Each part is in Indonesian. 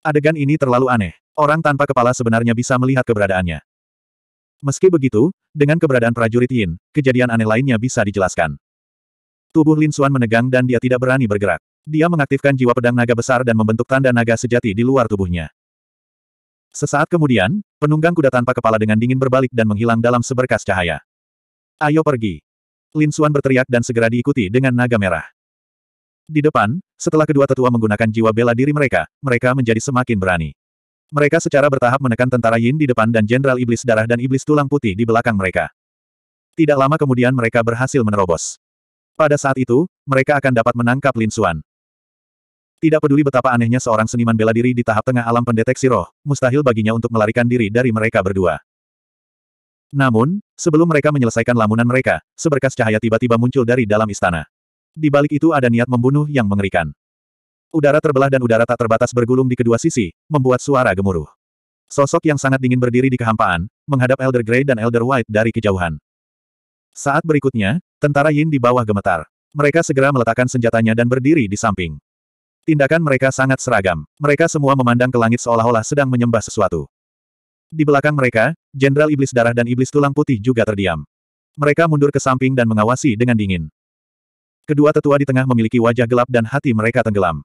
Adegan ini terlalu aneh. Orang tanpa kepala sebenarnya bisa melihat keberadaannya. Meski begitu, dengan keberadaan prajurit Yin, kejadian aneh lainnya bisa dijelaskan. Tubuh Lin Xuan menegang dan dia tidak berani bergerak. Dia mengaktifkan jiwa pedang naga besar dan membentuk tanda naga sejati di luar tubuhnya. Sesaat kemudian, penunggang kuda tanpa kepala dengan dingin berbalik dan menghilang dalam seberkas cahaya. Ayo pergi. Lin Xuan berteriak dan segera diikuti dengan naga merah. Di depan, setelah kedua tetua menggunakan jiwa bela diri mereka, mereka menjadi semakin berani. Mereka secara bertahap menekan tentara Yin di depan dan Jenderal Iblis Darah dan Iblis Tulang Putih di belakang mereka. Tidak lama kemudian mereka berhasil menerobos. Pada saat itu, mereka akan dapat menangkap Lin Xuan. Tidak peduli betapa anehnya seorang seniman bela diri di tahap tengah alam pendeteksi roh, mustahil baginya untuk melarikan diri dari mereka berdua. Namun, sebelum mereka menyelesaikan lamunan mereka, seberkas cahaya tiba-tiba muncul dari dalam istana. Di balik itu ada niat membunuh yang mengerikan. Udara terbelah dan udara tak terbatas bergulung di kedua sisi, membuat suara gemuruh. Sosok yang sangat dingin berdiri di kehampaan, menghadap Elder Grey dan Elder White dari kejauhan. Saat berikutnya, tentara Yin di bawah gemetar. Mereka segera meletakkan senjatanya dan berdiri di samping. Tindakan mereka sangat seragam. Mereka semua memandang ke langit seolah-olah sedang menyembah sesuatu. Di belakang mereka, Jenderal Iblis Darah dan Iblis Tulang Putih juga terdiam. Mereka mundur ke samping dan mengawasi dengan dingin. Kedua tetua di tengah memiliki wajah gelap dan hati mereka tenggelam.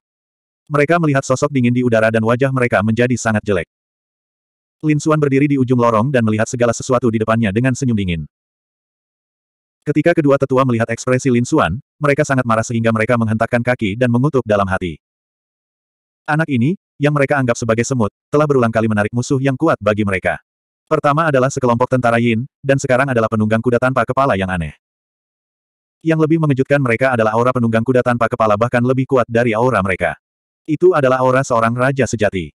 Mereka melihat sosok dingin di udara dan wajah mereka menjadi sangat jelek. Lin Xuan berdiri di ujung lorong dan melihat segala sesuatu di depannya dengan senyum dingin. Ketika kedua tetua melihat ekspresi Lin Xuan, mereka sangat marah sehingga mereka menghentakkan kaki dan mengutuk dalam hati. Anak ini, yang mereka anggap sebagai semut, telah berulang kali menarik musuh yang kuat bagi mereka. Pertama adalah sekelompok tentara Yin, dan sekarang adalah penunggang kuda tanpa kepala yang aneh. Yang lebih mengejutkan mereka adalah aura penunggang kuda tanpa kepala bahkan lebih kuat dari aura mereka. Itu adalah aura seorang raja sejati.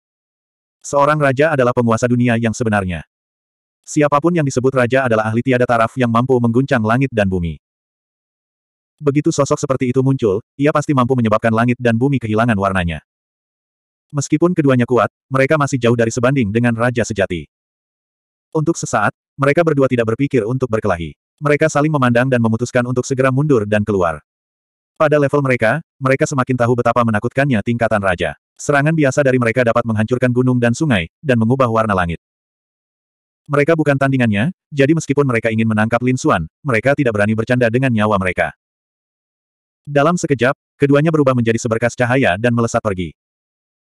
Seorang raja adalah penguasa dunia yang sebenarnya. Siapapun yang disebut raja adalah ahli tiada taraf yang mampu mengguncang langit dan bumi. Begitu sosok seperti itu muncul, ia pasti mampu menyebabkan langit dan bumi kehilangan warnanya. Meskipun keduanya kuat, mereka masih jauh dari sebanding dengan raja sejati. Untuk sesaat, mereka berdua tidak berpikir untuk berkelahi. Mereka saling memandang dan memutuskan untuk segera mundur dan keluar. Pada level mereka, mereka semakin tahu betapa menakutkannya tingkatan raja. Serangan biasa dari mereka dapat menghancurkan gunung dan sungai, dan mengubah warna langit. Mereka bukan tandingannya, jadi meskipun mereka ingin menangkap Lin Xuan, mereka tidak berani bercanda dengan nyawa mereka. Dalam sekejap, keduanya berubah menjadi seberkas cahaya dan melesat pergi.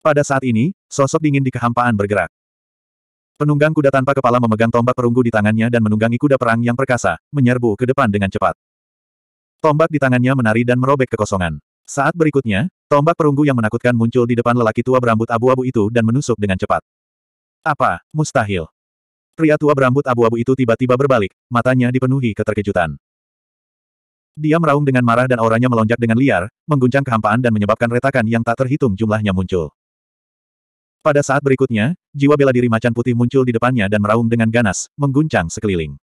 Pada saat ini, sosok dingin di kehampaan bergerak. Penunggang kuda tanpa kepala memegang tombak perunggu di tangannya dan menunggangi kuda perang yang perkasa, menyerbu ke depan dengan cepat. Tombak di tangannya menari dan merobek kekosongan. Saat berikutnya, tombak perunggu yang menakutkan muncul di depan lelaki tua berambut abu-abu itu dan menusuk dengan cepat. Apa? Mustahil. Pria tua berambut abu-abu itu tiba-tiba berbalik, matanya dipenuhi keterkejutan. Dia meraung dengan marah dan auranya melonjak dengan liar, mengguncang kehampaan dan menyebabkan retakan yang tak terhitung jumlahnya muncul. Pada saat berikutnya, jiwa bela diri macan putih muncul di depannya dan meraung dengan ganas, mengguncang sekeliling.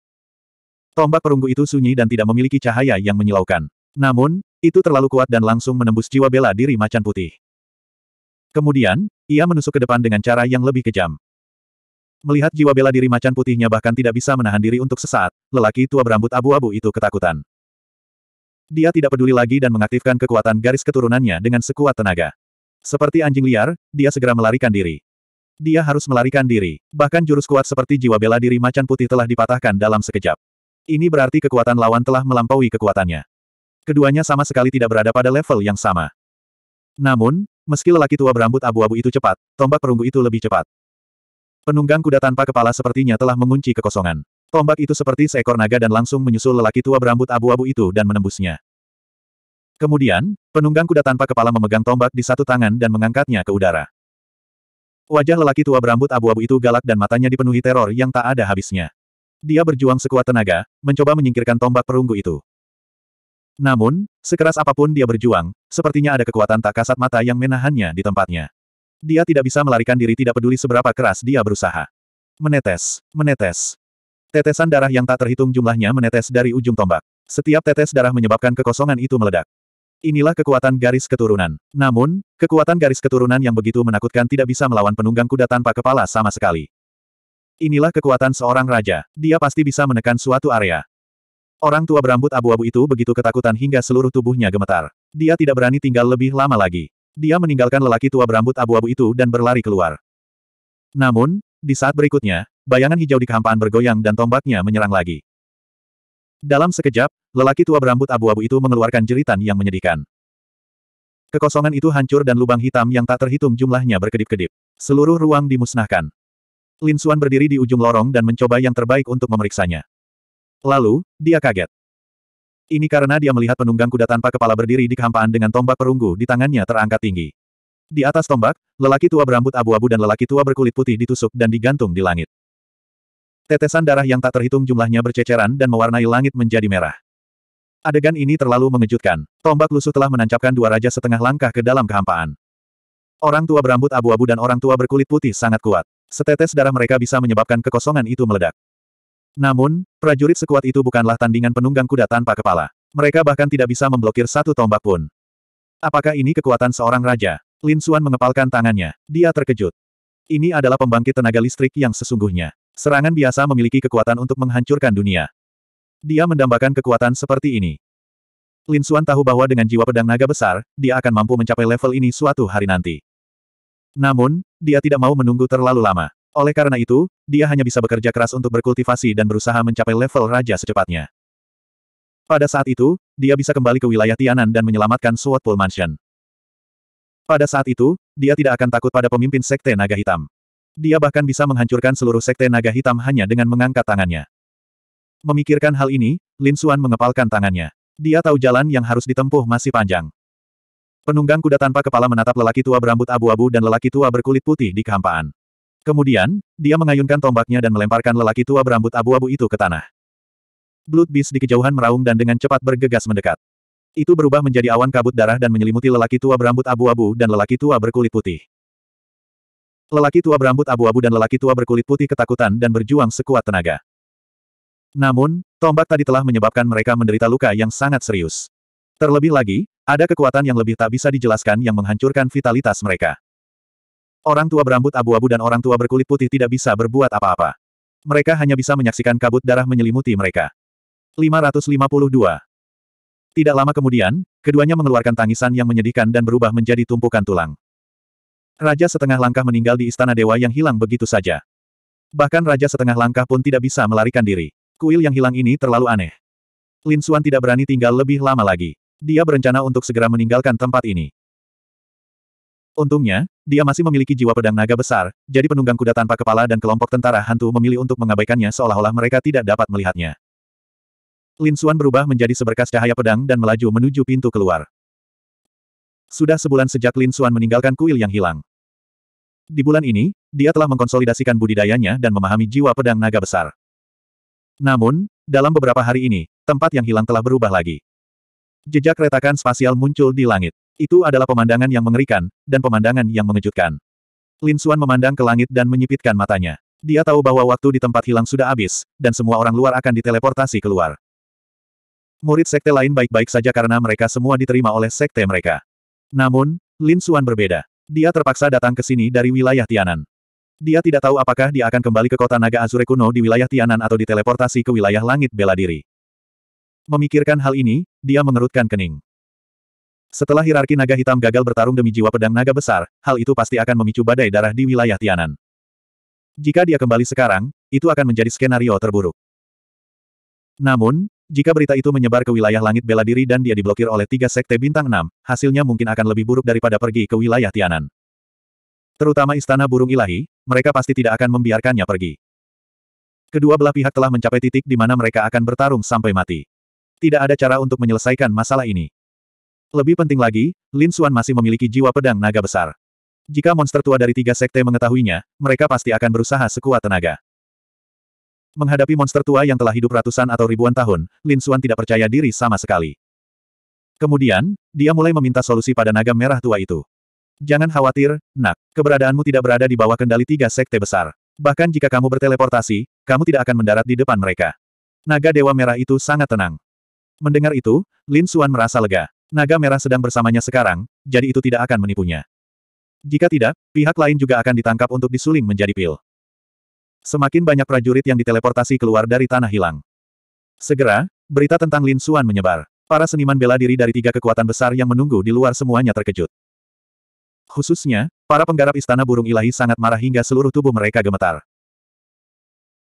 Tombak perunggu itu sunyi dan tidak memiliki cahaya yang menyilaukan. Namun, itu terlalu kuat dan langsung menembus jiwa bela diri macan putih. Kemudian, ia menusuk ke depan dengan cara yang lebih kejam. Melihat jiwa bela diri macan putihnya bahkan tidak bisa menahan diri untuk sesaat, lelaki tua berambut abu-abu itu ketakutan. Dia tidak peduli lagi dan mengaktifkan kekuatan garis keturunannya dengan sekuat tenaga. Seperti anjing liar, dia segera melarikan diri. Dia harus melarikan diri. Bahkan jurus kuat seperti jiwa bela diri macan putih telah dipatahkan dalam sekejap. Ini berarti kekuatan lawan telah melampaui kekuatannya. Keduanya sama sekali tidak berada pada level yang sama. Namun, meski lelaki tua berambut abu-abu itu cepat, tombak perunggu itu lebih cepat. Penunggang kuda tanpa kepala sepertinya telah mengunci kekosongan. Tombak itu seperti seekor naga dan langsung menyusul lelaki tua berambut abu-abu itu dan menembusnya. Kemudian, penunggang kuda tanpa kepala memegang tombak di satu tangan dan mengangkatnya ke udara. Wajah lelaki tua berambut abu-abu itu galak dan matanya dipenuhi teror yang tak ada habisnya. Dia berjuang sekuat tenaga, mencoba menyingkirkan tombak perunggu itu. Namun, sekeras apapun dia berjuang, sepertinya ada kekuatan tak kasat mata yang menahannya di tempatnya. Dia tidak bisa melarikan diri tidak peduli seberapa keras dia berusaha. Menetes, menetes. Tetesan darah yang tak terhitung jumlahnya menetes dari ujung tombak. Setiap tetes darah menyebabkan kekosongan itu meledak. Inilah kekuatan garis keturunan. Namun, kekuatan garis keturunan yang begitu menakutkan tidak bisa melawan penunggang kuda tanpa kepala sama sekali. Inilah kekuatan seorang raja. Dia pasti bisa menekan suatu area. Orang tua berambut abu-abu itu begitu ketakutan hingga seluruh tubuhnya gemetar. Dia tidak berani tinggal lebih lama lagi. Dia meninggalkan lelaki tua berambut abu-abu itu dan berlari keluar. Namun, di saat berikutnya, bayangan hijau di kehampaan bergoyang dan tombaknya menyerang lagi. Dalam sekejap, lelaki tua berambut abu-abu itu mengeluarkan jeritan yang menyedihkan. Kekosongan itu hancur dan lubang hitam yang tak terhitung jumlahnya berkedip-kedip. Seluruh ruang dimusnahkan. Lin Suan berdiri di ujung lorong dan mencoba yang terbaik untuk memeriksanya. Lalu, dia kaget. Ini karena dia melihat penunggang kuda tanpa kepala berdiri di kehampaan dengan tombak perunggu di tangannya terangkat tinggi. Di atas tombak, lelaki tua berambut abu-abu dan lelaki tua berkulit putih ditusuk dan digantung di langit. Tetesan darah yang tak terhitung jumlahnya berceceran dan mewarnai langit menjadi merah. Adegan ini terlalu mengejutkan. Tombak lusuh telah menancapkan dua raja setengah langkah ke dalam kehampaan. Orang tua berambut abu-abu dan orang tua berkulit putih sangat kuat. Setetes darah mereka bisa menyebabkan kekosongan itu meledak. Namun, prajurit sekuat itu bukanlah tandingan penunggang kuda tanpa kepala. Mereka bahkan tidak bisa memblokir satu tombak pun. Apakah ini kekuatan seorang raja? Lin Suan mengepalkan tangannya. Dia terkejut. Ini adalah pembangkit tenaga listrik yang sesungguhnya. Serangan biasa memiliki kekuatan untuk menghancurkan dunia. Dia mendambakan kekuatan seperti ini. Lin Suan tahu bahwa dengan jiwa pedang naga besar, dia akan mampu mencapai level ini suatu hari nanti. Namun, dia tidak mau menunggu terlalu lama. Oleh karena itu, dia hanya bisa bekerja keras untuk berkultivasi dan berusaha mencapai level raja secepatnya. Pada saat itu, dia bisa kembali ke wilayah Tianan dan menyelamatkan Swordpool Mansion. Pada saat itu, dia tidak akan takut pada pemimpin Sekte Naga Hitam. Dia bahkan bisa menghancurkan seluruh sekte naga hitam hanya dengan mengangkat tangannya. Memikirkan hal ini, Lin Suan mengepalkan tangannya. Dia tahu jalan yang harus ditempuh masih panjang. Penunggang kuda tanpa kepala menatap lelaki tua berambut abu-abu dan lelaki tua berkulit putih di kehampaan. Kemudian, dia mengayunkan tombaknya dan melemparkan lelaki tua berambut abu-abu itu ke tanah. Blood Beast di kejauhan meraung dan dengan cepat bergegas mendekat. Itu berubah menjadi awan kabut darah dan menyelimuti lelaki tua berambut abu-abu dan lelaki tua berkulit putih. Lelaki tua berambut abu-abu dan lelaki tua berkulit putih ketakutan dan berjuang sekuat tenaga. Namun, tombak tadi telah menyebabkan mereka menderita luka yang sangat serius. Terlebih lagi, ada kekuatan yang lebih tak bisa dijelaskan yang menghancurkan vitalitas mereka. Orang tua berambut abu-abu dan orang tua berkulit putih tidak bisa berbuat apa-apa. Mereka hanya bisa menyaksikan kabut darah menyelimuti mereka. 552. Tidak lama kemudian, keduanya mengeluarkan tangisan yang menyedihkan dan berubah menjadi tumpukan tulang. Raja setengah langkah meninggal di istana dewa yang hilang begitu saja. Bahkan raja setengah langkah pun tidak bisa melarikan diri. Kuil yang hilang ini terlalu aneh. Lin Xuan tidak berani tinggal lebih lama lagi. Dia berencana untuk segera meninggalkan tempat ini. Untungnya, dia masih memiliki jiwa pedang naga besar, jadi penunggang kuda tanpa kepala dan kelompok tentara hantu memilih untuk mengabaikannya seolah-olah mereka tidak dapat melihatnya. Lin Xuan berubah menjadi seberkas cahaya pedang dan melaju menuju pintu keluar. Sudah sebulan sejak Lin Xuan meninggalkan kuil yang hilang. Di bulan ini, dia telah mengkonsolidasikan budidayanya dan memahami jiwa pedang naga besar. Namun, dalam beberapa hari ini, tempat yang hilang telah berubah lagi. Jejak retakan spasial muncul di langit. Itu adalah pemandangan yang mengerikan, dan pemandangan yang mengejutkan. Lin Xuan memandang ke langit dan menyipitkan matanya. Dia tahu bahwa waktu di tempat hilang sudah habis, dan semua orang luar akan diteleportasi keluar. Murid sekte lain baik-baik saja karena mereka semua diterima oleh sekte mereka. Namun, Lin Xuan berbeda. Dia terpaksa datang ke sini dari wilayah Tianan. Dia tidak tahu apakah dia akan kembali ke kota naga Azure kuno di wilayah Tianan atau diteleportasi ke wilayah langit bela diri. Memikirkan hal ini, dia mengerutkan kening. Setelah hierarki naga hitam gagal bertarung demi jiwa pedang naga besar, hal itu pasti akan memicu badai darah di wilayah Tianan. Jika dia kembali sekarang, itu akan menjadi skenario terburuk. Namun, jika berita itu menyebar ke wilayah langit bela diri dan dia diblokir oleh tiga sekte bintang enam, hasilnya mungkin akan lebih buruk daripada pergi ke wilayah Tianan. Terutama istana burung ilahi, mereka pasti tidak akan membiarkannya pergi. Kedua belah pihak telah mencapai titik di mana mereka akan bertarung sampai mati. Tidak ada cara untuk menyelesaikan masalah ini. Lebih penting lagi, Lin Xuan masih memiliki jiwa pedang naga besar. Jika monster tua dari tiga sekte mengetahuinya, mereka pasti akan berusaha sekuat tenaga. Menghadapi monster tua yang telah hidup ratusan atau ribuan tahun, Lin Xuan tidak percaya diri sama sekali. Kemudian, dia mulai meminta solusi pada naga merah tua itu. Jangan khawatir, nak. Keberadaanmu tidak berada di bawah kendali tiga sekte besar. Bahkan jika kamu berteleportasi, kamu tidak akan mendarat di depan mereka. Naga Dewa Merah itu sangat tenang. Mendengar itu, Lin Xuan merasa lega. Naga Merah sedang bersamanya sekarang, jadi itu tidak akan menipunya. Jika tidak, pihak lain juga akan ditangkap untuk disuling menjadi pil. Semakin banyak prajurit yang diteleportasi keluar dari tanah hilang. Segera, berita tentang Lin Xuan menyebar. Para seniman bela diri dari tiga kekuatan besar yang menunggu di luar semuanya terkejut. Khususnya, para penggarap istana burung ilahi sangat marah hingga seluruh tubuh mereka gemetar.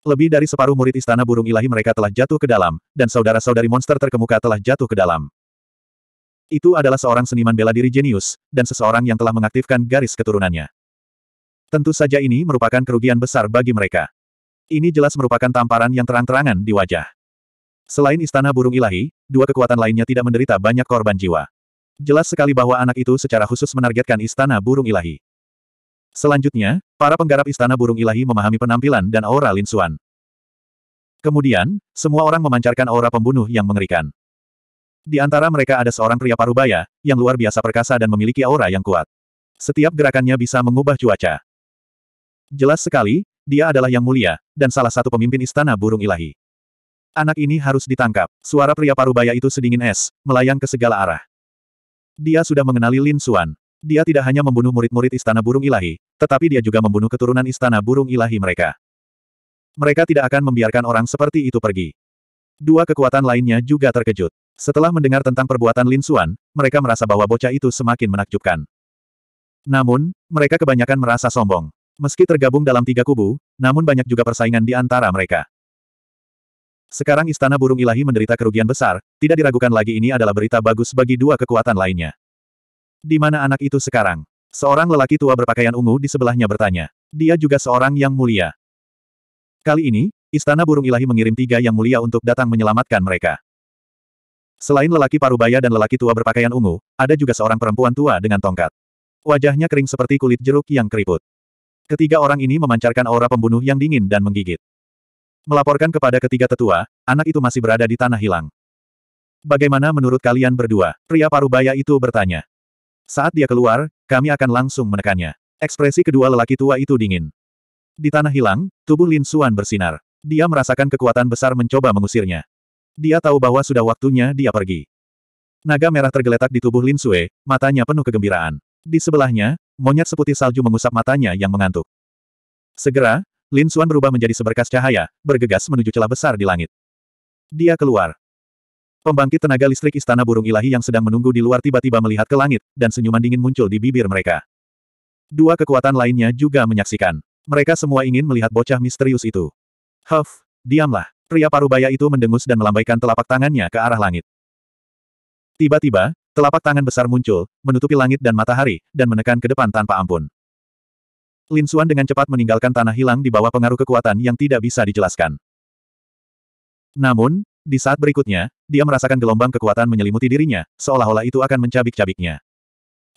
Lebih dari separuh murid istana burung ilahi mereka telah jatuh ke dalam, dan saudara-saudari monster terkemuka telah jatuh ke dalam. Itu adalah seorang seniman bela diri jenius, dan seseorang yang telah mengaktifkan garis keturunannya. Tentu saja ini merupakan kerugian besar bagi mereka. Ini jelas merupakan tamparan yang terang-terangan di wajah. Selain istana burung ilahi, dua kekuatan lainnya tidak menderita banyak korban jiwa. Jelas sekali bahwa anak itu secara khusus menargetkan istana burung ilahi. Selanjutnya, para penggarap istana burung ilahi memahami penampilan dan aura Lin Xuan. Kemudian, semua orang memancarkan aura pembunuh yang mengerikan. Di antara mereka ada seorang pria parubaya, yang luar biasa perkasa dan memiliki aura yang kuat. Setiap gerakannya bisa mengubah cuaca. Jelas sekali, dia adalah yang mulia, dan salah satu pemimpin istana burung ilahi. Anak ini harus ditangkap. Suara pria parubaya itu sedingin es, melayang ke segala arah. Dia sudah mengenali Lin Suan. Dia tidak hanya membunuh murid-murid istana burung ilahi, tetapi dia juga membunuh keturunan istana burung ilahi mereka. Mereka tidak akan membiarkan orang seperti itu pergi. Dua kekuatan lainnya juga terkejut. Setelah mendengar tentang perbuatan Lin Suan. mereka merasa bahwa bocah itu semakin menakjubkan. Namun, mereka kebanyakan merasa sombong. Meski tergabung dalam tiga kubu, namun banyak juga persaingan di antara mereka. Sekarang Istana Burung Ilahi menderita kerugian besar, tidak diragukan lagi ini adalah berita bagus bagi dua kekuatan lainnya. Di mana anak itu sekarang? Seorang lelaki tua berpakaian ungu di sebelahnya bertanya. Dia juga seorang yang mulia. Kali ini, Istana Burung Ilahi mengirim tiga yang mulia untuk datang menyelamatkan mereka. Selain lelaki parubaya dan lelaki tua berpakaian ungu, ada juga seorang perempuan tua dengan tongkat. Wajahnya kering seperti kulit jeruk yang keriput. Ketiga orang ini memancarkan aura pembunuh yang dingin dan menggigit. Melaporkan kepada ketiga tetua, anak itu masih berada di tanah hilang. Bagaimana menurut kalian berdua? Pria parubaya itu bertanya. Saat dia keluar, kami akan langsung menekannya. Ekspresi kedua lelaki tua itu dingin. Di tanah hilang, tubuh Lin Suan bersinar. Dia merasakan kekuatan besar mencoba mengusirnya. Dia tahu bahwa sudah waktunya dia pergi. Naga merah tergeletak di tubuh Lin Sue, matanya penuh kegembiraan. Di sebelahnya, monyet seputih salju mengusap matanya yang mengantuk. Segera, Lin Xuan berubah menjadi seberkas cahaya, bergegas menuju celah besar di langit. Dia keluar. Pembangkit tenaga listrik istana burung ilahi yang sedang menunggu di luar tiba-tiba melihat ke langit, dan senyuman dingin muncul di bibir mereka. Dua kekuatan lainnya juga menyaksikan. Mereka semua ingin melihat bocah misterius itu. Huff, diamlah. Pria parubaya itu mendengus dan melambaikan telapak tangannya ke arah langit. Tiba-tiba, Telapak tangan besar muncul, menutupi langit dan matahari, dan menekan ke depan tanpa ampun. Lin Xuan dengan cepat meninggalkan tanah hilang di bawah pengaruh kekuatan yang tidak bisa dijelaskan. Namun, di saat berikutnya, dia merasakan gelombang kekuatan menyelimuti dirinya, seolah-olah itu akan mencabik-cabiknya.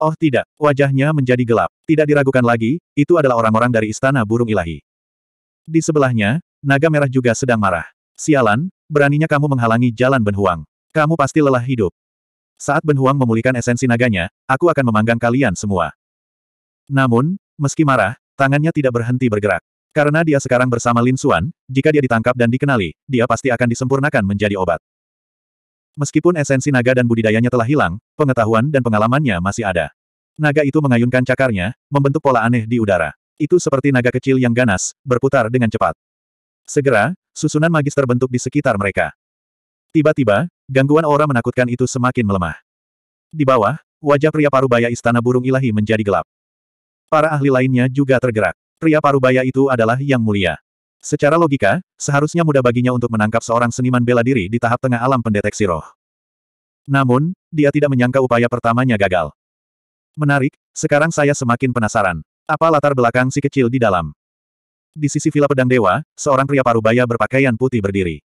Oh tidak, wajahnya menjadi gelap. Tidak diragukan lagi, itu adalah orang-orang dari Istana Burung Ilahi. Di sebelahnya, naga merah juga sedang marah. Sialan, beraninya kamu menghalangi jalan Benhuang. Kamu pasti lelah hidup. Saat Ben Huang memulihkan esensi naganya, aku akan memanggang kalian semua. Namun, meski marah, tangannya tidak berhenti bergerak. Karena dia sekarang bersama Lin Xuan, jika dia ditangkap dan dikenali, dia pasti akan disempurnakan menjadi obat. Meskipun esensi naga dan budidayanya telah hilang, pengetahuan dan pengalamannya masih ada. Naga itu mengayunkan cakarnya, membentuk pola aneh di udara. Itu seperti naga kecil yang ganas, berputar dengan cepat. Segera, susunan magis terbentuk di sekitar mereka. Tiba-tiba, Gangguan aura menakutkan itu semakin melemah. Di bawah, wajah pria parubaya istana burung ilahi menjadi gelap. Para ahli lainnya juga tergerak. Pria parubaya itu adalah yang mulia. Secara logika, seharusnya mudah baginya untuk menangkap seorang seniman bela diri di tahap tengah alam pendeteksi roh. Namun, dia tidak menyangka upaya pertamanya gagal. Menarik, sekarang saya semakin penasaran. Apa latar belakang si kecil di dalam? Di sisi villa pedang dewa, seorang pria parubaya berpakaian putih berdiri.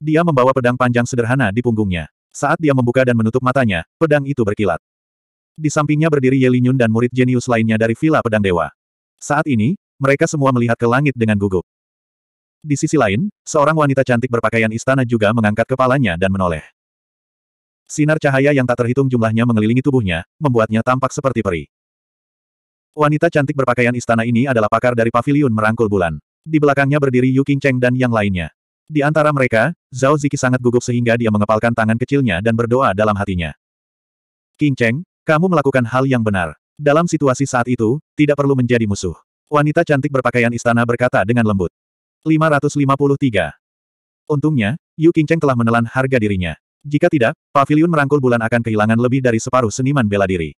Dia membawa pedang panjang sederhana di punggungnya. Saat dia membuka dan menutup matanya, pedang itu berkilat. Di sampingnya berdiri Yelinyun dan murid jenius lainnya dari Villa Pedang Dewa. Saat ini, mereka semua melihat ke langit dengan gugup. Di sisi lain, seorang wanita cantik berpakaian istana juga mengangkat kepalanya dan menoleh. Sinar cahaya yang tak terhitung jumlahnya mengelilingi tubuhnya, membuatnya tampak seperti peri. Wanita cantik berpakaian istana ini adalah pakar dari paviliun merangkul bulan. Di belakangnya berdiri Yu King Cheng dan yang lainnya. Di antara mereka, Zhao Ziki sangat gugup sehingga dia mengepalkan tangan kecilnya dan berdoa dalam hatinya. King Cheng, kamu melakukan hal yang benar. Dalam situasi saat itu, tidak perlu menjadi musuh. Wanita cantik berpakaian istana berkata dengan lembut. 553. Untungnya, Yu King Cheng telah menelan harga dirinya. Jika tidak, pavilion merangkul bulan akan kehilangan lebih dari separuh seniman bela diri.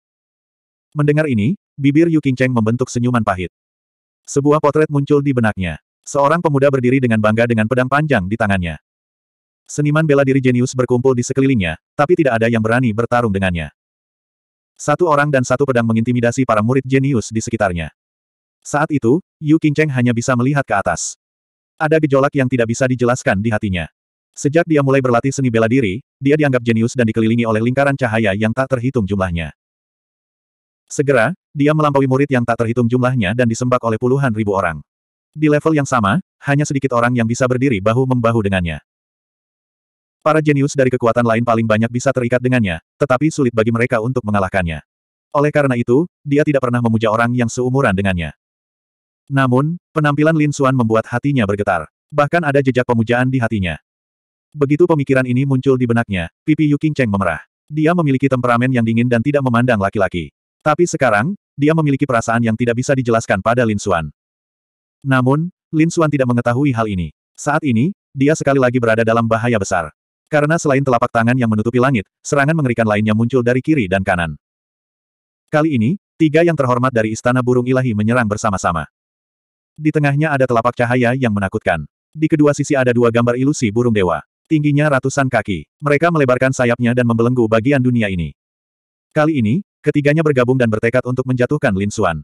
Mendengar ini, bibir Yu King Cheng membentuk senyuman pahit. Sebuah potret muncul di benaknya. Seorang pemuda berdiri dengan bangga dengan pedang panjang di tangannya. Seniman bela diri jenius berkumpul di sekelilingnya, tapi tidak ada yang berani bertarung dengannya. Satu orang dan satu pedang mengintimidasi para murid jenius di sekitarnya. Saat itu, Yu Qingcheng hanya bisa melihat ke atas. Ada gejolak yang tidak bisa dijelaskan di hatinya. Sejak dia mulai berlatih seni bela diri, dia dianggap jenius dan dikelilingi oleh lingkaran cahaya yang tak terhitung jumlahnya. Segera, dia melampaui murid yang tak terhitung jumlahnya dan disembak oleh puluhan ribu orang. Di level yang sama, hanya sedikit orang yang bisa berdiri bahu-membahu dengannya. Para jenius dari kekuatan lain paling banyak bisa terikat dengannya, tetapi sulit bagi mereka untuk mengalahkannya. Oleh karena itu, dia tidak pernah memuja orang yang seumuran dengannya. Namun, penampilan Lin Xuan membuat hatinya bergetar. Bahkan ada jejak pemujaan di hatinya. Begitu pemikiran ini muncul di benaknya, pipi Yu Qingcheng memerah. Dia memiliki temperamen yang dingin dan tidak memandang laki-laki. Tapi sekarang, dia memiliki perasaan yang tidak bisa dijelaskan pada Lin Xuan. Namun, Lin Xuan tidak mengetahui hal ini. Saat ini, dia sekali lagi berada dalam bahaya besar. Karena selain telapak tangan yang menutupi langit, serangan mengerikan lainnya muncul dari kiri dan kanan. Kali ini, tiga yang terhormat dari Istana Burung Ilahi menyerang bersama-sama. Di tengahnya ada telapak cahaya yang menakutkan. Di kedua sisi ada dua gambar ilusi burung dewa. Tingginya ratusan kaki. Mereka melebarkan sayapnya dan membelenggu bagian dunia ini. Kali ini, ketiganya bergabung dan bertekad untuk menjatuhkan Lin Xuan.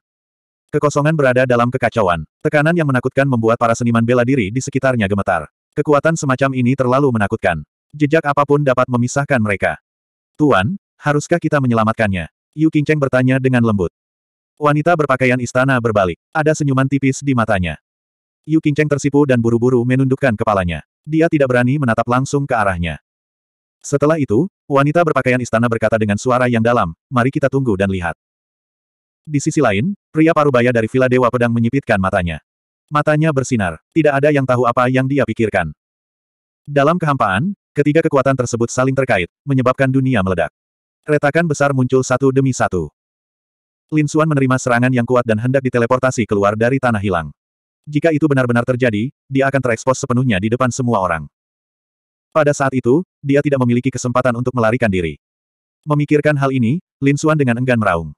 Kekosongan berada dalam kekacauan. Tekanan yang menakutkan membuat para seniman bela diri di sekitarnya gemetar. Kekuatan semacam ini terlalu menakutkan. Jejak apapun dapat memisahkan mereka. Tuan, haruskah kita menyelamatkannya? Yu Qingcheng bertanya dengan lembut. Wanita berpakaian istana berbalik. Ada senyuman tipis di matanya. Yu Qingcheng tersipu dan buru-buru menundukkan kepalanya. Dia tidak berani menatap langsung ke arahnya. Setelah itu, wanita berpakaian istana berkata dengan suara yang dalam, mari kita tunggu dan lihat. Di sisi lain, pria parubaya dari Villa Dewa Pedang menyipitkan matanya. Matanya bersinar, tidak ada yang tahu apa yang dia pikirkan. Dalam kehampaan, ketiga kekuatan tersebut saling terkait, menyebabkan dunia meledak. Retakan besar muncul satu demi satu. Lin Xuan menerima serangan yang kuat dan hendak diteleportasi keluar dari tanah hilang. Jika itu benar-benar terjadi, dia akan terekspos sepenuhnya di depan semua orang. Pada saat itu, dia tidak memiliki kesempatan untuk melarikan diri. Memikirkan hal ini, Lin Xuan dengan enggan meraung.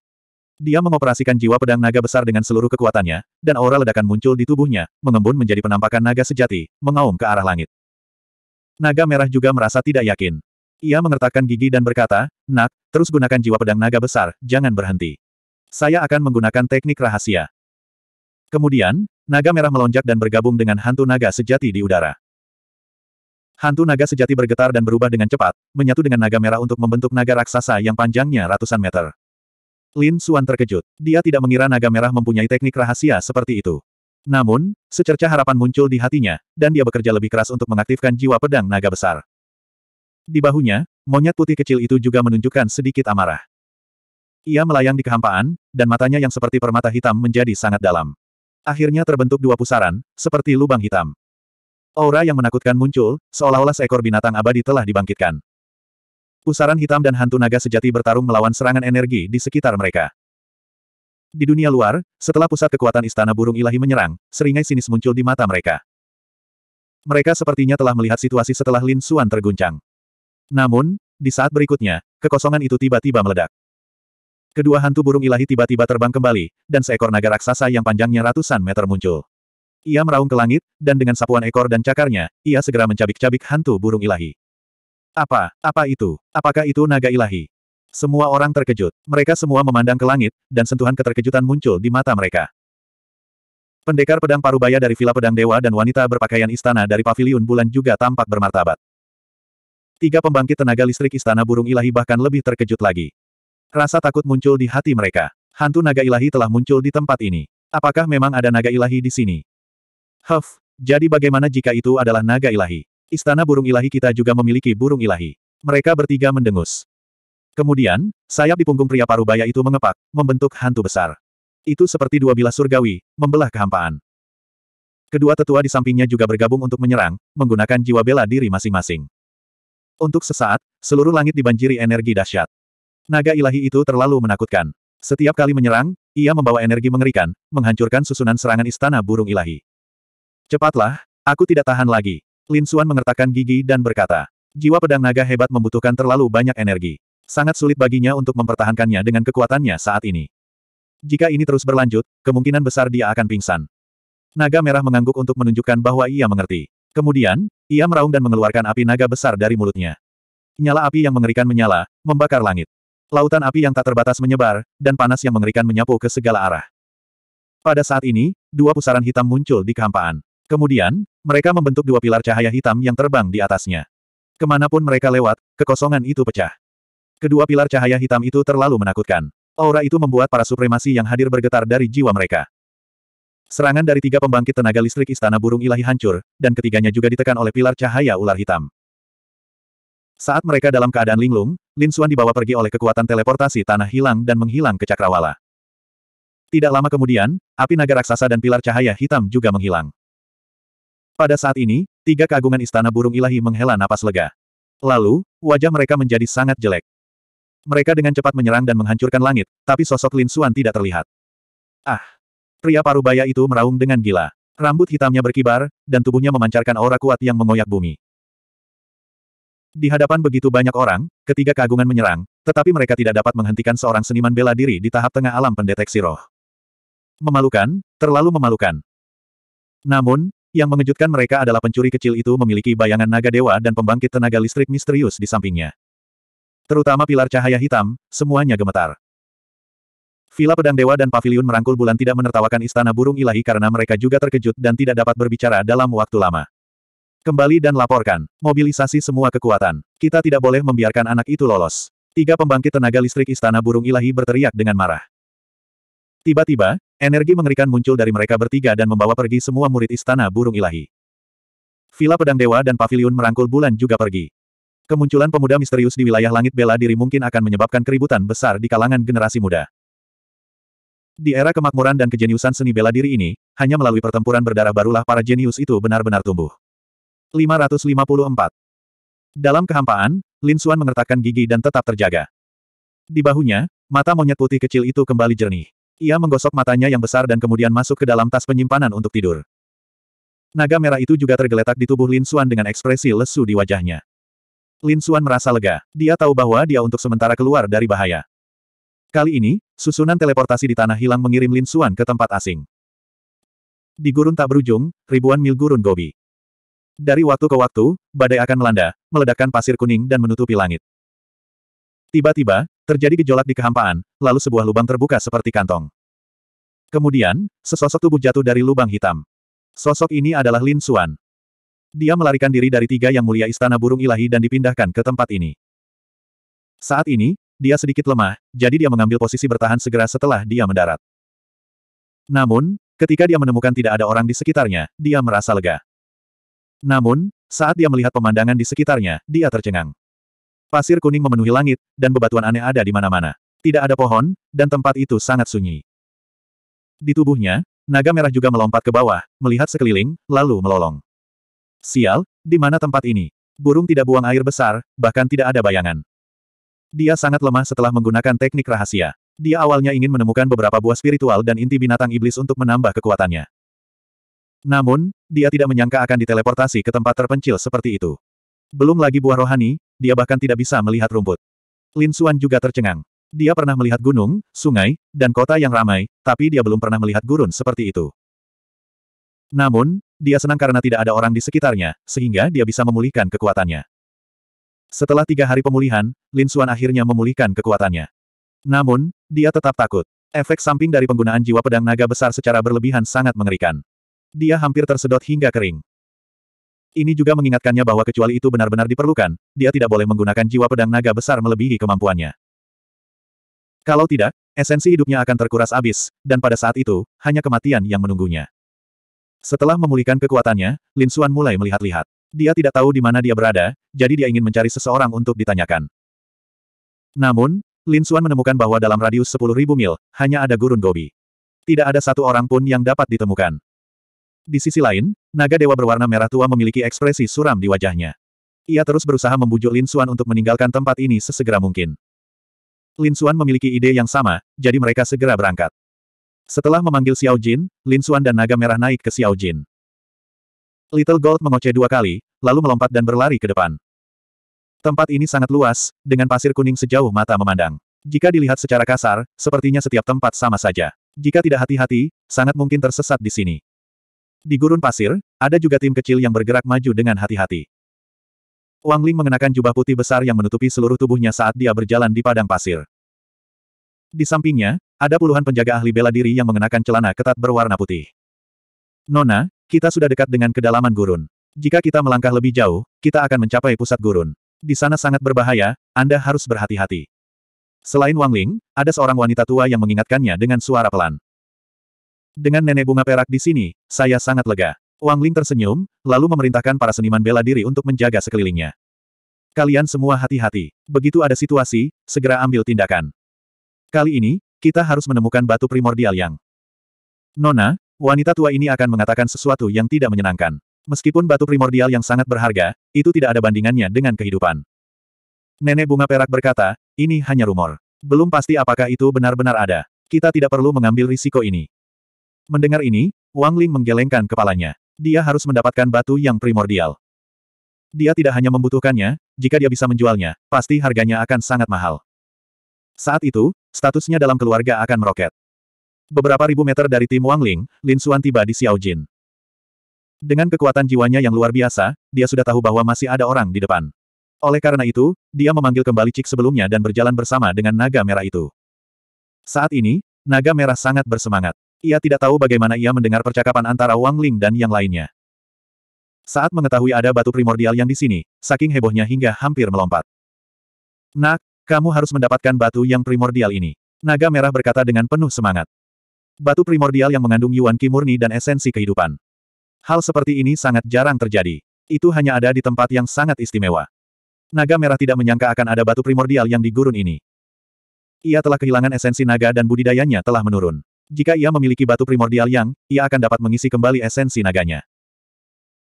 Dia mengoperasikan jiwa pedang naga besar dengan seluruh kekuatannya, dan aura ledakan muncul di tubuhnya, mengembun menjadi penampakan naga sejati, mengaum ke arah langit. Naga merah juga merasa tidak yakin. Ia mengertakkan gigi dan berkata, Nak, terus gunakan jiwa pedang naga besar, jangan berhenti. Saya akan menggunakan teknik rahasia. Kemudian, naga merah melonjak dan bergabung dengan hantu naga sejati di udara. Hantu naga sejati bergetar dan berubah dengan cepat, menyatu dengan naga merah untuk membentuk naga raksasa yang panjangnya ratusan meter. Lin Suan terkejut. Dia tidak mengira naga merah mempunyai teknik rahasia seperti itu. Namun, secerca harapan muncul di hatinya, dan dia bekerja lebih keras untuk mengaktifkan jiwa pedang naga besar. Di bahunya, monyet putih kecil itu juga menunjukkan sedikit amarah. Ia melayang di kehampaan, dan matanya yang seperti permata hitam menjadi sangat dalam. Akhirnya terbentuk dua pusaran, seperti lubang hitam. Aura yang menakutkan muncul, seolah-olah seekor binatang abadi telah dibangkitkan. Pusaran hitam dan hantu naga sejati bertarung melawan serangan energi di sekitar mereka. Di dunia luar, setelah pusat kekuatan istana burung ilahi menyerang, seringai sinis muncul di mata mereka. Mereka sepertinya telah melihat situasi setelah Lin Xuan terguncang. Namun, di saat berikutnya, kekosongan itu tiba-tiba meledak. Kedua hantu burung ilahi tiba-tiba terbang kembali, dan seekor naga raksasa yang panjangnya ratusan meter muncul. Ia meraung ke langit, dan dengan sapuan ekor dan cakarnya, ia segera mencabik-cabik hantu burung ilahi. Apa, apa itu? Apakah itu naga ilahi? Semua orang terkejut. Mereka semua memandang ke langit, dan sentuhan keterkejutan muncul di mata mereka. Pendekar pedang parubaya dari Villa Pedang Dewa dan wanita berpakaian istana dari Paviliun Bulan juga tampak bermartabat. Tiga pembangkit tenaga listrik istana burung ilahi bahkan lebih terkejut lagi. Rasa takut muncul di hati mereka. Hantu naga ilahi telah muncul di tempat ini. Apakah memang ada naga ilahi di sini? Huff, jadi bagaimana jika itu adalah naga ilahi? Istana burung ilahi kita juga memiliki burung ilahi. Mereka bertiga mendengus. Kemudian, sayap di punggung pria parubaya itu mengepak, membentuk hantu besar. Itu seperti dua bilah surgawi, membelah kehampaan. Kedua tetua di sampingnya juga bergabung untuk menyerang, menggunakan jiwa bela diri masing-masing. Untuk sesaat, seluruh langit dibanjiri energi dahsyat. Naga ilahi itu terlalu menakutkan. Setiap kali menyerang, ia membawa energi mengerikan, menghancurkan susunan serangan istana burung ilahi. Cepatlah, aku tidak tahan lagi. Lin Xuan mengertakkan gigi dan berkata, jiwa pedang naga hebat membutuhkan terlalu banyak energi. Sangat sulit baginya untuk mempertahankannya dengan kekuatannya saat ini. Jika ini terus berlanjut, kemungkinan besar dia akan pingsan. Naga merah mengangguk untuk menunjukkan bahwa ia mengerti. Kemudian, ia meraung dan mengeluarkan api naga besar dari mulutnya. Nyala api yang mengerikan menyala, membakar langit. Lautan api yang tak terbatas menyebar, dan panas yang mengerikan menyapu ke segala arah. Pada saat ini, dua pusaran hitam muncul di kehampaan. Kemudian, mereka membentuk dua pilar cahaya hitam yang terbang di atasnya. Kemanapun mereka lewat, kekosongan itu pecah. Kedua pilar cahaya hitam itu terlalu menakutkan. Aura itu membuat para supremasi yang hadir bergetar dari jiwa mereka. Serangan dari tiga pembangkit tenaga listrik istana burung ilahi hancur, dan ketiganya juga ditekan oleh pilar cahaya ular hitam. Saat mereka dalam keadaan linglung, Lin Xuan dibawa pergi oleh kekuatan teleportasi tanah hilang dan menghilang ke cakrawala. Tidak lama kemudian, api naga raksasa dan pilar cahaya hitam juga menghilang. Pada saat ini, tiga kagungan istana burung ilahi menghela napas lega. Lalu, wajah mereka menjadi sangat jelek. Mereka dengan cepat menyerang dan menghancurkan langit, tapi sosok Lin Xuan tidak terlihat. Ah! Pria parubaya itu meraung dengan gila. Rambut hitamnya berkibar, dan tubuhnya memancarkan aura kuat yang mengoyak bumi. Di hadapan begitu banyak orang, ketiga kagungan menyerang, tetapi mereka tidak dapat menghentikan seorang seniman bela diri di tahap tengah alam pendeteksi roh. Memalukan, terlalu memalukan. Namun, yang mengejutkan mereka adalah pencuri kecil itu memiliki bayangan naga dewa dan pembangkit tenaga listrik misterius di sampingnya. Terutama pilar cahaya hitam, semuanya gemetar. Villa Pedang Dewa dan Paviliun Merangkul Bulan tidak menertawakan Istana Burung Ilahi karena mereka juga terkejut dan tidak dapat berbicara dalam waktu lama. Kembali dan laporkan, mobilisasi semua kekuatan. Kita tidak boleh membiarkan anak itu lolos. Tiga pembangkit tenaga listrik Istana Burung Ilahi berteriak dengan marah. Tiba-tiba, Energi mengerikan muncul dari mereka bertiga dan membawa pergi semua murid istana burung ilahi. Villa Pedang Dewa dan Paviliun Merangkul Bulan juga pergi. Kemunculan pemuda misterius di wilayah langit bela diri mungkin akan menyebabkan keributan besar di kalangan generasi muda. Di era kemakmuran dan kejeniusan seni bela diri ini, hanya melalui pertempuran berdarah barulah para jenius itu benar-benar tumbuh. 554. Dalam kehampaan, Lin Xuan mengertakkan gigi dan tetap terjaga. Di bahunya, mata monyet putih kecil itu kembali jernih. Ia menggosok matanya yang besar dan kemudian masuk ke dalam tas penyimpanan untuk tidur. Naga merah itu juga tergeletak di tubuh Lin Xuan dengan ekspresi lesu di wajahnya. Lin Xuan merasa lega. Dia tahu bahwa dia untuk sementara keluar dari bahaya. Kali ini, susunan teleportasi di tanah hilang mengirim Lin Xuan ke tempat asing. Di gurun tak berujung, ribuan mil gurun gobi. Dari waktu ke waktu, badai akan melanda, meledakkan pasir kuning dan menutupi langit. Tiba-tiba, Terjadi gejolak di kehampaan, lalu sebuah lubang terbuka seperti kantong. Kemudian, sesosok tubuh jatuh dari lubang hitam. Sosok ini adalah Lin Xuan. Dia melarikan diri dari tiga yang mulia istana burung ilahi dan dipindahkan ke tempat ini. Saat ini, dia sedikit lemah, jadi dia mengambil posisi bertahan segera setelah dia mendarat. Namun, ketika dia menemukan tidak ada orang di sekitarnya, dia merasa lega. Namun, saat dia melihat pemandangan di sekitarnya, dia tercengang. Pasir kuning memenuhi langit, dan bebatuan aneh ada di mana-mana. Tidak ada pohon, dan tempat itu sangat sunyi. Di tubuhnya, naga merah juga melompat ke bawah, melihat sekeliling, lalu melolong. Sial, di mana tempat ini? Burung tidak buang air besar, bahkan tidak ada bayangan. Dia sangat lemah setelah menggunakan teknik rahasia. Dia awalnya ingin menemukan beberapa buah spiritual dan inti binatang iblis untuk menambah kekuatannya. Namun, dia tidak menyangka akan diteleportasi ke tempat terpencil seperti itu. Belum lagi buah rohani, dia bahkan tidak bisa melihat rumput. Lin Xuan juga tercengang. Dia pernah melihat gunung, sungai, dan kota yang ramai, tapi dia belum pernah melihat gurun seperti itu. Namun, dia senang karena tidak ada orang di sekitarnya, sehingga dia bisa memulihkan kekuatannya. Setelah tiga hari pemulihan, Lin Xuan akhirnya memulihkan kekuatannya. Namun, dia tetap takut. Efek samping dari penggunaan jiwa pedang naga besar secara berlebihan sangat mengerikan. Dia hampir tersedot hingga kering. Ini juga mengingatkannya bahwa kecuali itu benar-benar diperlukan, dia tidak boleh menggunakan jiwa pedang naga besar melebihi kemampuannya. Kalau tidak, esensi hidupnya akan terkuras habis, dan pada saat itu, hanya kematian yang menunggunya. Setelah memulihkan kekuatannya, Lin Suan mulai melihat-lihat. Dia tidak tahu di mana dia berada, jadi dia ingin mencari seseorang untuk ditanyakan. Namun, Lin Suan menemukan bahwa dalam radius 10.000 mil, hanya ada gurun Gobi. Tidak ada satu orang pun yang dapat ditemukan. Di sisi lain, naga dewa berwarna merah tua memiliki ekspresi suram di wajahnya. Ia terus berusaha membujuk Lin Xuan untuk meninggalkan tempat ini sesegera mungkin. Lin Xuan memiliki ide yang sama, jadi mereka segera berangkat. Setelah memanggil Xiao Jin, Lin Xuan dan naga merah naik ke Xiao Jin. Little Gold mengoceh dua kali, lalu melompat dan berlari ke depan. Tempat ini sangat luas, dengan pasir kuning sejauh mata memandang. Jika dilihat secara kasar, sepertinya setiap tempat sama saja. Jika tidak hati-hati, sangat mungkin tersesat di sini. Di gurun pasir, ada juga tim kecil yang bergerak maju dengan hati-hati. Wang Ling mengenakan jubah putih besar yang menutupi seluruh tubuhnya saat dia berjalan di padang pasir. Di sampingnya, ada puluhan penjaga ahli bela diri yang mengenakan celana ketat berwarna putih. Nona, kita sudah dekat dengan kedalaman gurun. Jika kita melangkah lebih jauh, kita akan mencapai pusat gurun. Di sana sangat berbahaya, Anda harus berhati-hati. Selain Wang Ling, ada seorang wanita tua yang mengingatkannya dengan suara pelan. Dengan nenek bunga perak di sini, saya sangat lega. Wang Ling tersenyum, lalu memerintahkan para seniman bela diri untuk menjaga sekelilingnya. Kalian semua hati-hati. Begitu ada situasi, segera ambil tindakan. Kali ini, kita harus menemukan batu primordial yang... Nona, wanita tua ini akan mengatakan sesuatu yang tidak menyenangkan. Meskipun batu primordial yang sangat berharga, itu tidak ada bandingannya dengan kehidupan. Nenek bunga perak berkata, ini hanya rumor. Belum pasti apakah itu benar-benar ada. Kita tidak perlu mengambil risiko ini. Mendengar ini, Wang Ling menggelengkan kepalanya. Dia harus mendapatkan batu yang primordial. Dia tidak hanya membutuhkannya, jika dia bisa menjualnya, pasti harganya akan sangat mahal. Saat itu, statusnya dalam keluarga akan meroket. Beberapa ribu meter dari tim Wang Ling, Lin Xuan tiba di Xiao Jin. Dengan kekuatan jiwanya yang luar biasa, dia sudah tahu bahwa masih ada orang di depan. Oleh karena itu, dia memanggil kembali Cik sebelumnya dan berjalan bersama dengan naga merah itu. Saat ini, naga merah sangat bersemangat. Ia tidak tahu bagaimana ia mendengar percakapan antara Wang Ling dan yang lainnya. Saat mengetahui ada batu primordial yang di sini, saking hebohnya hingga hampir melompat. Nak, kamu harus mendapatkan batu yang primordial ini. Naga Merah berkata dengan penuh semangat. Batu primordial yang mengandung Yuan Qi murni dan esensi kehidupan. Hal seperti ini sangat jarang terjadi. Itu hanya ada di tempat yang sangat istimewa. Naga Merah tidak menyangka akan ada batu primordial yang di gurun ini. Ia telah kehilangan esensi naga dan budidayanya telah menurun. Jika ia memiliki batu primordial yang, ia akan dapat mengisi kembali esensi naganya.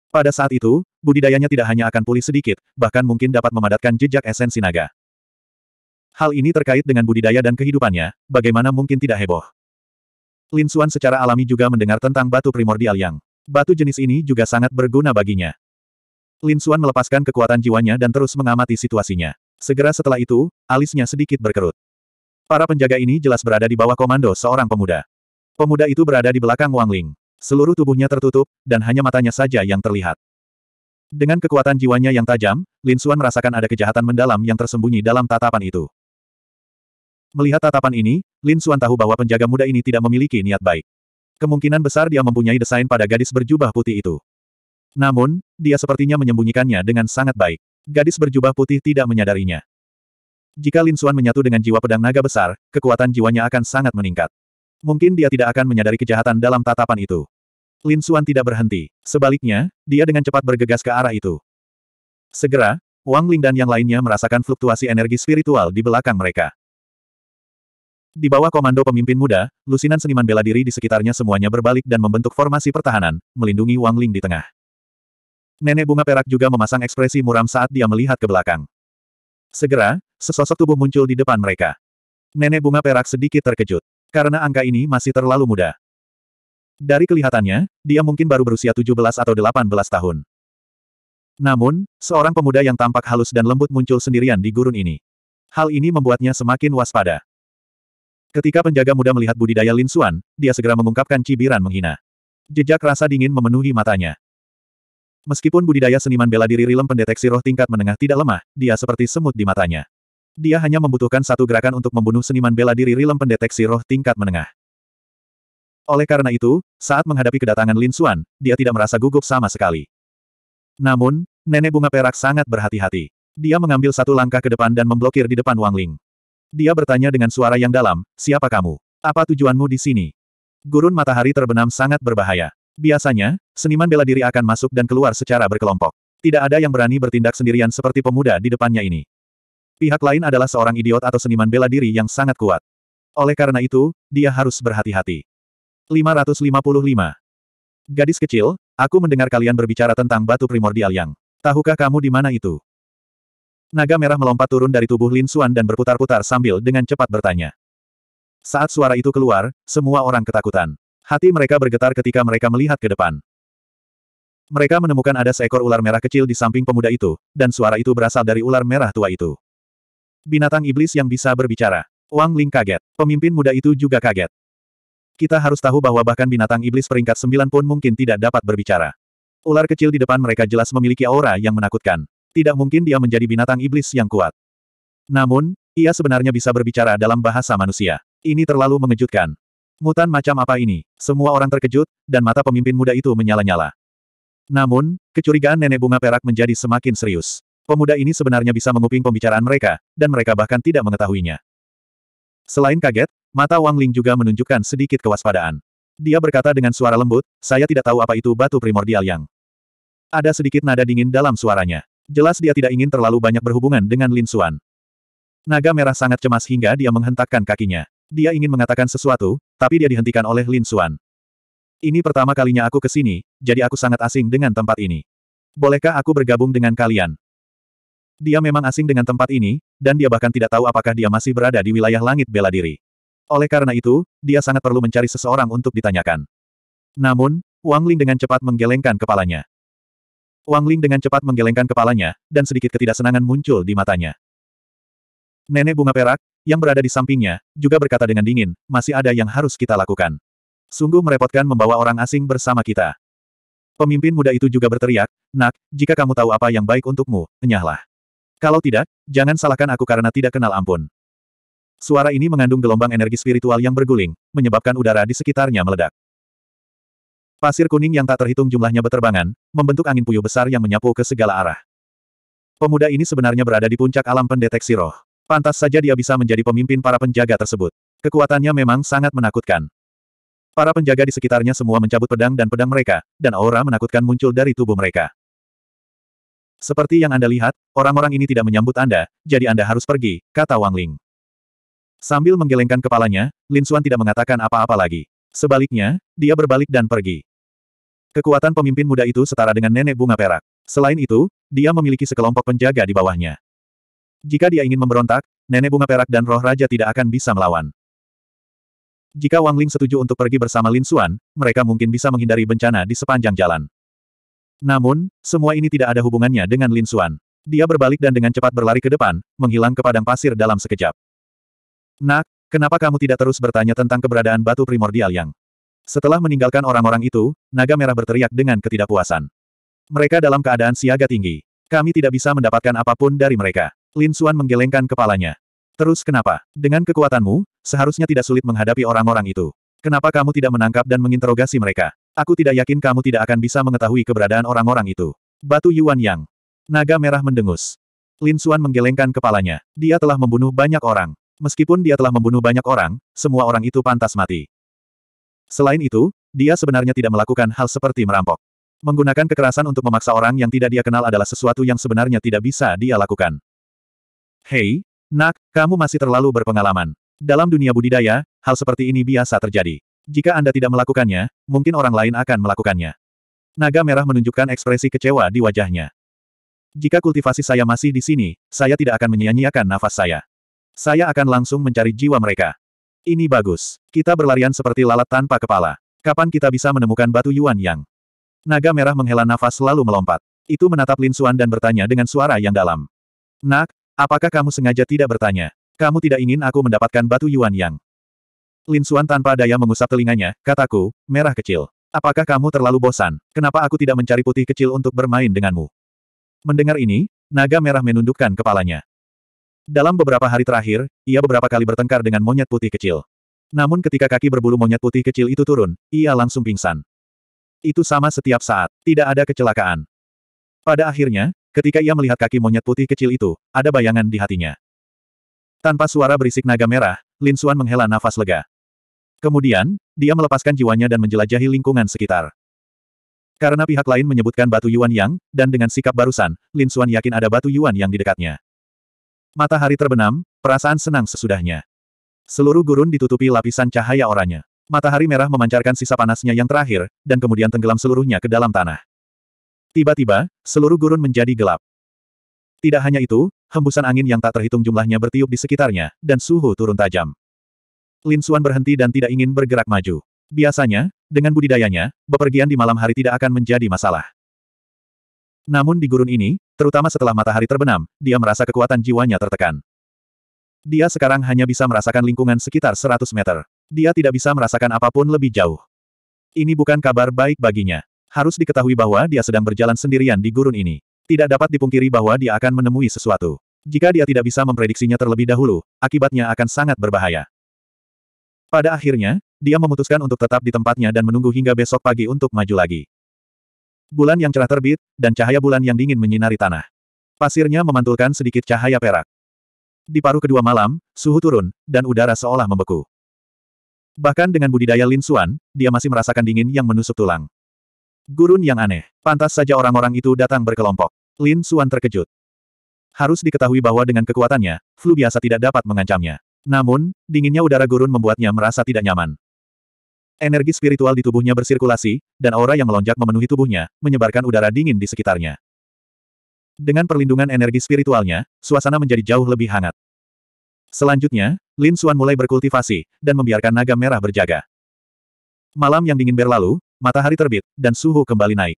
Pada saat itu, budidayanya tidak hanya akan pulih sedikit, bahkan mungkin dapat memadatkan jejak esensi naga. Hal ini terkait dengan budidaya dan kehidupannya, bagaimana mungkin tidak heboh. Lin Xuan secara alami juga mendengar tentang batu primordial yang. Batu jenis ini juga sangat berguna baginya. Lin Xuan melepaskan kekuatan jiwanya dan terus mengamati situasinya. Segera setelah itu, alisnya sedikit berkerut. Para penjaga ini jelas berada di bawah komando seorang pemuda. Pemuda itu berada di belakang Wang Ling. Seluruh tubuhnya tertutup, dan hanya matanya saja yang terlihat. Dengan kekuatan jiwanya yang tajam, Lin Xuan merasakan ada kejahatan mendalam yang tersembunyi dalam tatapan itu. Melihat tatapan ini, Lin Xuan tahu bahwa penjaga muda ini tidak memiliki niat baik. Kemungkinan besar dia mempunyai desain pada gadis berjubah putih itu. Namun, dia sepertinya menyembunyikannya dengan sangat baik. Gadis berjubah putih tidak menyadarinya. Jika Lin Xuan menyatu dengan jiwa pedang naga besar, kekuatan jiwanya akan sangat meningkat. Mungkin dia tidak akan menyadari kejahatan dalam tatapan itu. Lin Xuan tidak berhenti. Sebaliknya, dia dengan cepat bergegas ke arah itu. Segera, Wang Ling dan yang lainnya merasakan fluktuasi energi spiritual di belakang mereka. Di bawah komando pemimpin muda, lusinan seniman bela diri di sekitarnya semuanya berbalik dan membentuk formasi pertahanan, melindungi Wang Ling di tengah. Nenek bunga perak juga memasang ekspresi muram saat dia melihat ke belakang. Segera, Sesosok tubuh muncul di depan mereka. Nenek bunga perak sedikit terkejut. Karena angka ini masih terlalu muda. Dari kelihatannya, dia mungkin baru berusia 17 atau 18 tahun. Namun, seorang pemuda yang tampak halus dan lembut muncul sendirian di gurun ini. Hal ini membuatnya semakin waspada. Ketika penjaga muda melihat budidaya Lin Suan, dia segera mengungkapkan cibiran menghina. Jejak rasa dingin memenuhi matanya. Meskipun budidaya seniman bela diri Rilem pendeteksi roh tingkat menengah tidak lemah, dia seperti semut di matanya. Dia hanya membutuhkan satu gerakan untuk membunuh seniman bela diri Rilem pendeteksi roh tingkat menengah. Oleh karena itu, saat menghadapi kedatangan Lin Xuan, dia tidak merasa gugup sama sekali. Namun, nenek bunga perak sangat berhati-hati. Dia mengambil satu langkah ke depan dan memblokir di depan Wang Ling. Dia bertanya dengan suara yang dalam, siapa kamu? Apa tujuanmu di sini? Gurun matahari terbenam sangat berbahaya. Biasanya, seniman bela diri akan masuk dan keluar secara berkelompok. Tidak ada yang berani bertindak sendirian seperti pemuda di depannya ini. Pihak lain adalah seorang idiot atau seniman bela diri yang sangat kuat. Oleh karena itu, dia harus berhati-hati. 555. Gadis kecil, aku mendengar kalian berbicara tentang batu primordial yang. Tahukah kamu di mana itu? Naga merah melompat turun dari tubuh Lin Xuan dan berputar-putar sambil dengan cepat bertanya. Saat suara itu keluar, semua orang ketakutan. Hati mereka bergetar ketika mereka melihat ke depan. Mereka menemukan ada seekor ular merah kecil di samping pemuda itu, dan suara itu berasal dari ular merah tua itu. Binatang iblis yang bisa berbicara. Wang Ling kaget. Pemimpin muda itu juga kaget. Kita harus tahu bahwa bahkan binatang iblis peringkat sembilan pun mungkin tidak dapat berbicara. Ular kecil di depan mereka jelas memiliki aura yang menakutkan. Tidak mungkin dia menjadi binatang iblis yang kuat. Namun, ia sebenarnya bisa berbicara dalam bahasa manusia. Ini terlalu mengejutkan. Mutan macam apa ini? Semua orang terkejut, dan mata pemimpin muda itu menyala-nyala. Namun, kecurigaan nenek bunga perak menjadi semakin serius. Pemuda ini sebenarnya bisa menguping pembicaraan mereka, dan mereka bahkan tidak mengetahuinya. Selain kaget, mata Wang Ling juga menunjukkan sedikit kewaspadaan. Dia berkata dengan suara lembut, saya tidak tahu apa itu batu primordial yang. Ada sedikit nada dingin dalam suaranya. Jelas dia tidak ingin terlalu banyak berhubungan dengan Lin Xuan. Naga merah sangat cemas hingga dia menghentakkan kakinya. Dia ingin mengatakan sesuatu, tapi dia dihentikan oleh Lin Xuan. Ini pertama kalinya aku ke sini, jadi aku sangat asing dengan tempat ini. Bolehkah aku bergabung dengan kalian? Dia memang asing dengan tempat ini, dan dia bahkan tidak tahu apakah dia masih berada di wilayah langit bela diri. Oleh karena itu, dia sangat perlu mencari seseorang untuk ditanyakan. Namun, Wang Ling dengan cepat menggelengkan kepalanya. Wang Ling dengan cepat menggelengkan kepalanya, dan sedikit ketidaksenangan muncul di matanya. Nenek bunga perak, yang berada di sampingnya, juga berkata dengan dingin, masih ada yang harus kita lakukan. Sungguh merepotkan membawa orang asing bersama kita. Pemimpin muda itu juga berteriak, Nak, jika kamu tahu apa yang baik untukmu, enyahlah. Kalau tidak, jangan salahkan aku karena tidak kenal ampun. Suara ini mengandung gelombang energi spiritual yang berguling, menyebabkan udara di sekitarnya meledak. Pasir kuning yang tak terhitung jumlahnya beterbangan, membentuk angin puyuh besar yang menyapu ke segala arah. Pemuda ini sebenarnya berada di puncak alam pendeteksi roh. Pantas saja dia bisa menjadi pemimpin para penjaga tersebut. Kekuatannya memang sangat menakutkan. Para penjaga di sekitarnya semua mencabut pedang dan pedang mereka, dan aura menakutkan muncul dari tubuh mereka. Seperti yang Anda lihat, orang-orang ini tidak menyambut Anda, jadi Anda harus pergi, kata Wang Ling. Sambil menggelengkan kepalanya, Lin Xuan tidak mengatakan apa-apa lagi. Sebaliknya, dia berbalik dan pergi. Kekuatan pemimpin muda itu setara dengan nenek bunga perak. Selain itu, dia memiliki sekelompok penjaga di bawahnya. Jika dia ingin memberontak, nenek bunga perak dan roh raja tidak akan bisa melawan. Jika Wang Ling setuju untuk pergi bersama Lin Xuan, mereka mungkin bisa menghindari bencana di sepanjang jalan. Namun, semua ini tidak ada hubungannya dengan Lin Xuan. Dia berbalik dan dengan cepat berlari ke depan, menghilang ke padang pasir dalam sekejap. Nak, kenapa kamu tidak terus bertanya tentang keberadaan batu primordial yang... Setelah meninggalkan orang-orang itu, naga merah berteriak dengan ketidakpuasan. Mereka dalam keadaan siaga tinggi. Kami tidak bisa mendapatkan apapun dari mereka. Lin Xuan menggelengkan kepalanya. Terus kenapa? Dengan kekuatanmu, seharusnya tidak sulit menghadapi orang-orang itu. Kenapa kamu tidak menangkap dan menginterogasi mereka? Aku tidak yakin kamu tidak akan bisa mengetahui keberadaan orang-orang itu. Batu Yuan Yang. Naga merah mendengus. Lin Xuan menggelengkan kepalanya. Dia telah membunuh banyak orang. Meskipun dia telah membunuh banyak orang, semua orang itu pantas mati. Selain itu, dia sebenarnya tidak melakukan hal seperti merampok. Menggunakan kekerasan untuk memaksa orang yang tidak dia kenal adalah sesuatu yang sebenarnya tidak bisa dia lakukan. Hei, nak, kamu masih terlalu berpengalaman. Dalam dunia budidaya, hal seperti ini biasa terjadi. Jika Anda tidak melakukannya, mungkin orang lain akan melakukannya. Naga merah menunjukkan ekspresi kecewa di wajahnya. Jika kultivasi saya masih di sini, saya tidak akan menyia-nyiakan nafas saya. Saya akan langsung mencari jiwa mereka. Ini bagus. Kita berlarian seperti lalat tanpa kepala. Kapan kita bisa menemukan batu Yuan Yang? Naga merah menghela nafas lalu melompat. Itu menatap Lin Suan dan bertanya dengan suara yang dalam. Nak, apakah kamu sengaja tidak bertanya? Kamu tidak ingin aku mendapatkan batu Yuan Yang? Lin Suan tanpa daya mengusap telinganya, kataku, merah kecil. Apakah kamu terlalu bosan? Kenapa aku tidak mencari putih kecil untuk bermain denganmu? Mendengar ini, naga merah menundukkan kepalanya. Dalam beberapa hari terakhir, ia beberapa kali bertengkar dengan monyet putih kecil. Namun ketika kaki berbulu monyet putih kecil itu turun, ia langsung pingsan. Itu sama setiap saat, tidak ada kecelakaan. Pada akhirnya, ketika ia melihat kaki monyet putih kecil itu, ada bayangan di hatinya. Tanpa suara berisik naga merah, Lin Suan menghela nafas lega. Kemudian, dia melepaskan jiwanya dan menjelajahi lingkungan sekitar. Karena pihak lain menyebutkan batu Yuan Yang, dan dengan sikap barusan, Lin Xuan yakin ada batu Yuan Yang di dekatnya. Matahari terbenam, perasaan senang sesudahnya. Seluruh gurun ditutupi lapisan cahaya oranye. Matahari merah memancarkan sisa panasnya yang terakhir, dan kemudian tenggelam seluruhnya ke dalam tanah. Tiba-tiba, seluruh gurun menjadi gelap. Tidak hanya itu, hembusan angin yang tak terhitung jumlahnya bertiup di sekitarnya, dan suhu turun tajam. Lin Suan berhenti dan tidak ingin bergerak maju. Biasanya, dengan budidayanya, bepergian di malam hari tidak akan menjadi masalah. Namun di gurun ini, terutama setelah matahari terbenam, dia merasa kekuatan jiwanya tertekan. Dia sekarang hanya bisa merasakan lingkungan sekitar 100 meter. Dia tidak bisa merasakan apapun lebih jauh. Ini bukan kabar baik baginya. Harus diketahui bahwa dia sedang berjalan sendirian di gurun ini. Tidak dapat dipungkiri bahwa dia akan menemui sesuatu. Jika dia tidak bisa memprediksinya terlebih dahulu, akibatnya akan sangat berbahaya. Pada akhirnya, dia memutuskan untuk tetap di tempatnya dan menunggu hingga besok pagi untuk maju lagi. Bulan yang cerah terbit, dan cahaya bulan yang dingin menyinari tanah. Pasirnya memantulkan sedikit cahaya perak. Di paruh kedua malam, suhu turun, dan udara seolah membeku. Bahkan dengan budidaya Lin Suan, dia masih merasakan dingin yang menusuk tulang. Gurun yang aneh, pantas saja orang-orang itu datang berkelompok. Lin Suan terkejut. Harus diketahui bahwa dengan kekuatannya, flu biasa tidak dapat mengancamnya. Namun, dinginnya udara gurun membuatnya merasa tidak nyaman. Energi spiritual di tubuhnya bersirkulasi, dan aura yang melonjak memenuhi tubuhnya, menyebarkan udara dingin di sekitarnya. Dengan perlindungan energi spiritualnya, suasana menjadi jauh lebih hangat. Selanjutnya, Lin Xuan mulai berkultivasi, dan membiarkan naga merah berjaga. Malam yang dingin berlalu, matahari terbit, dan suhu kembali naik.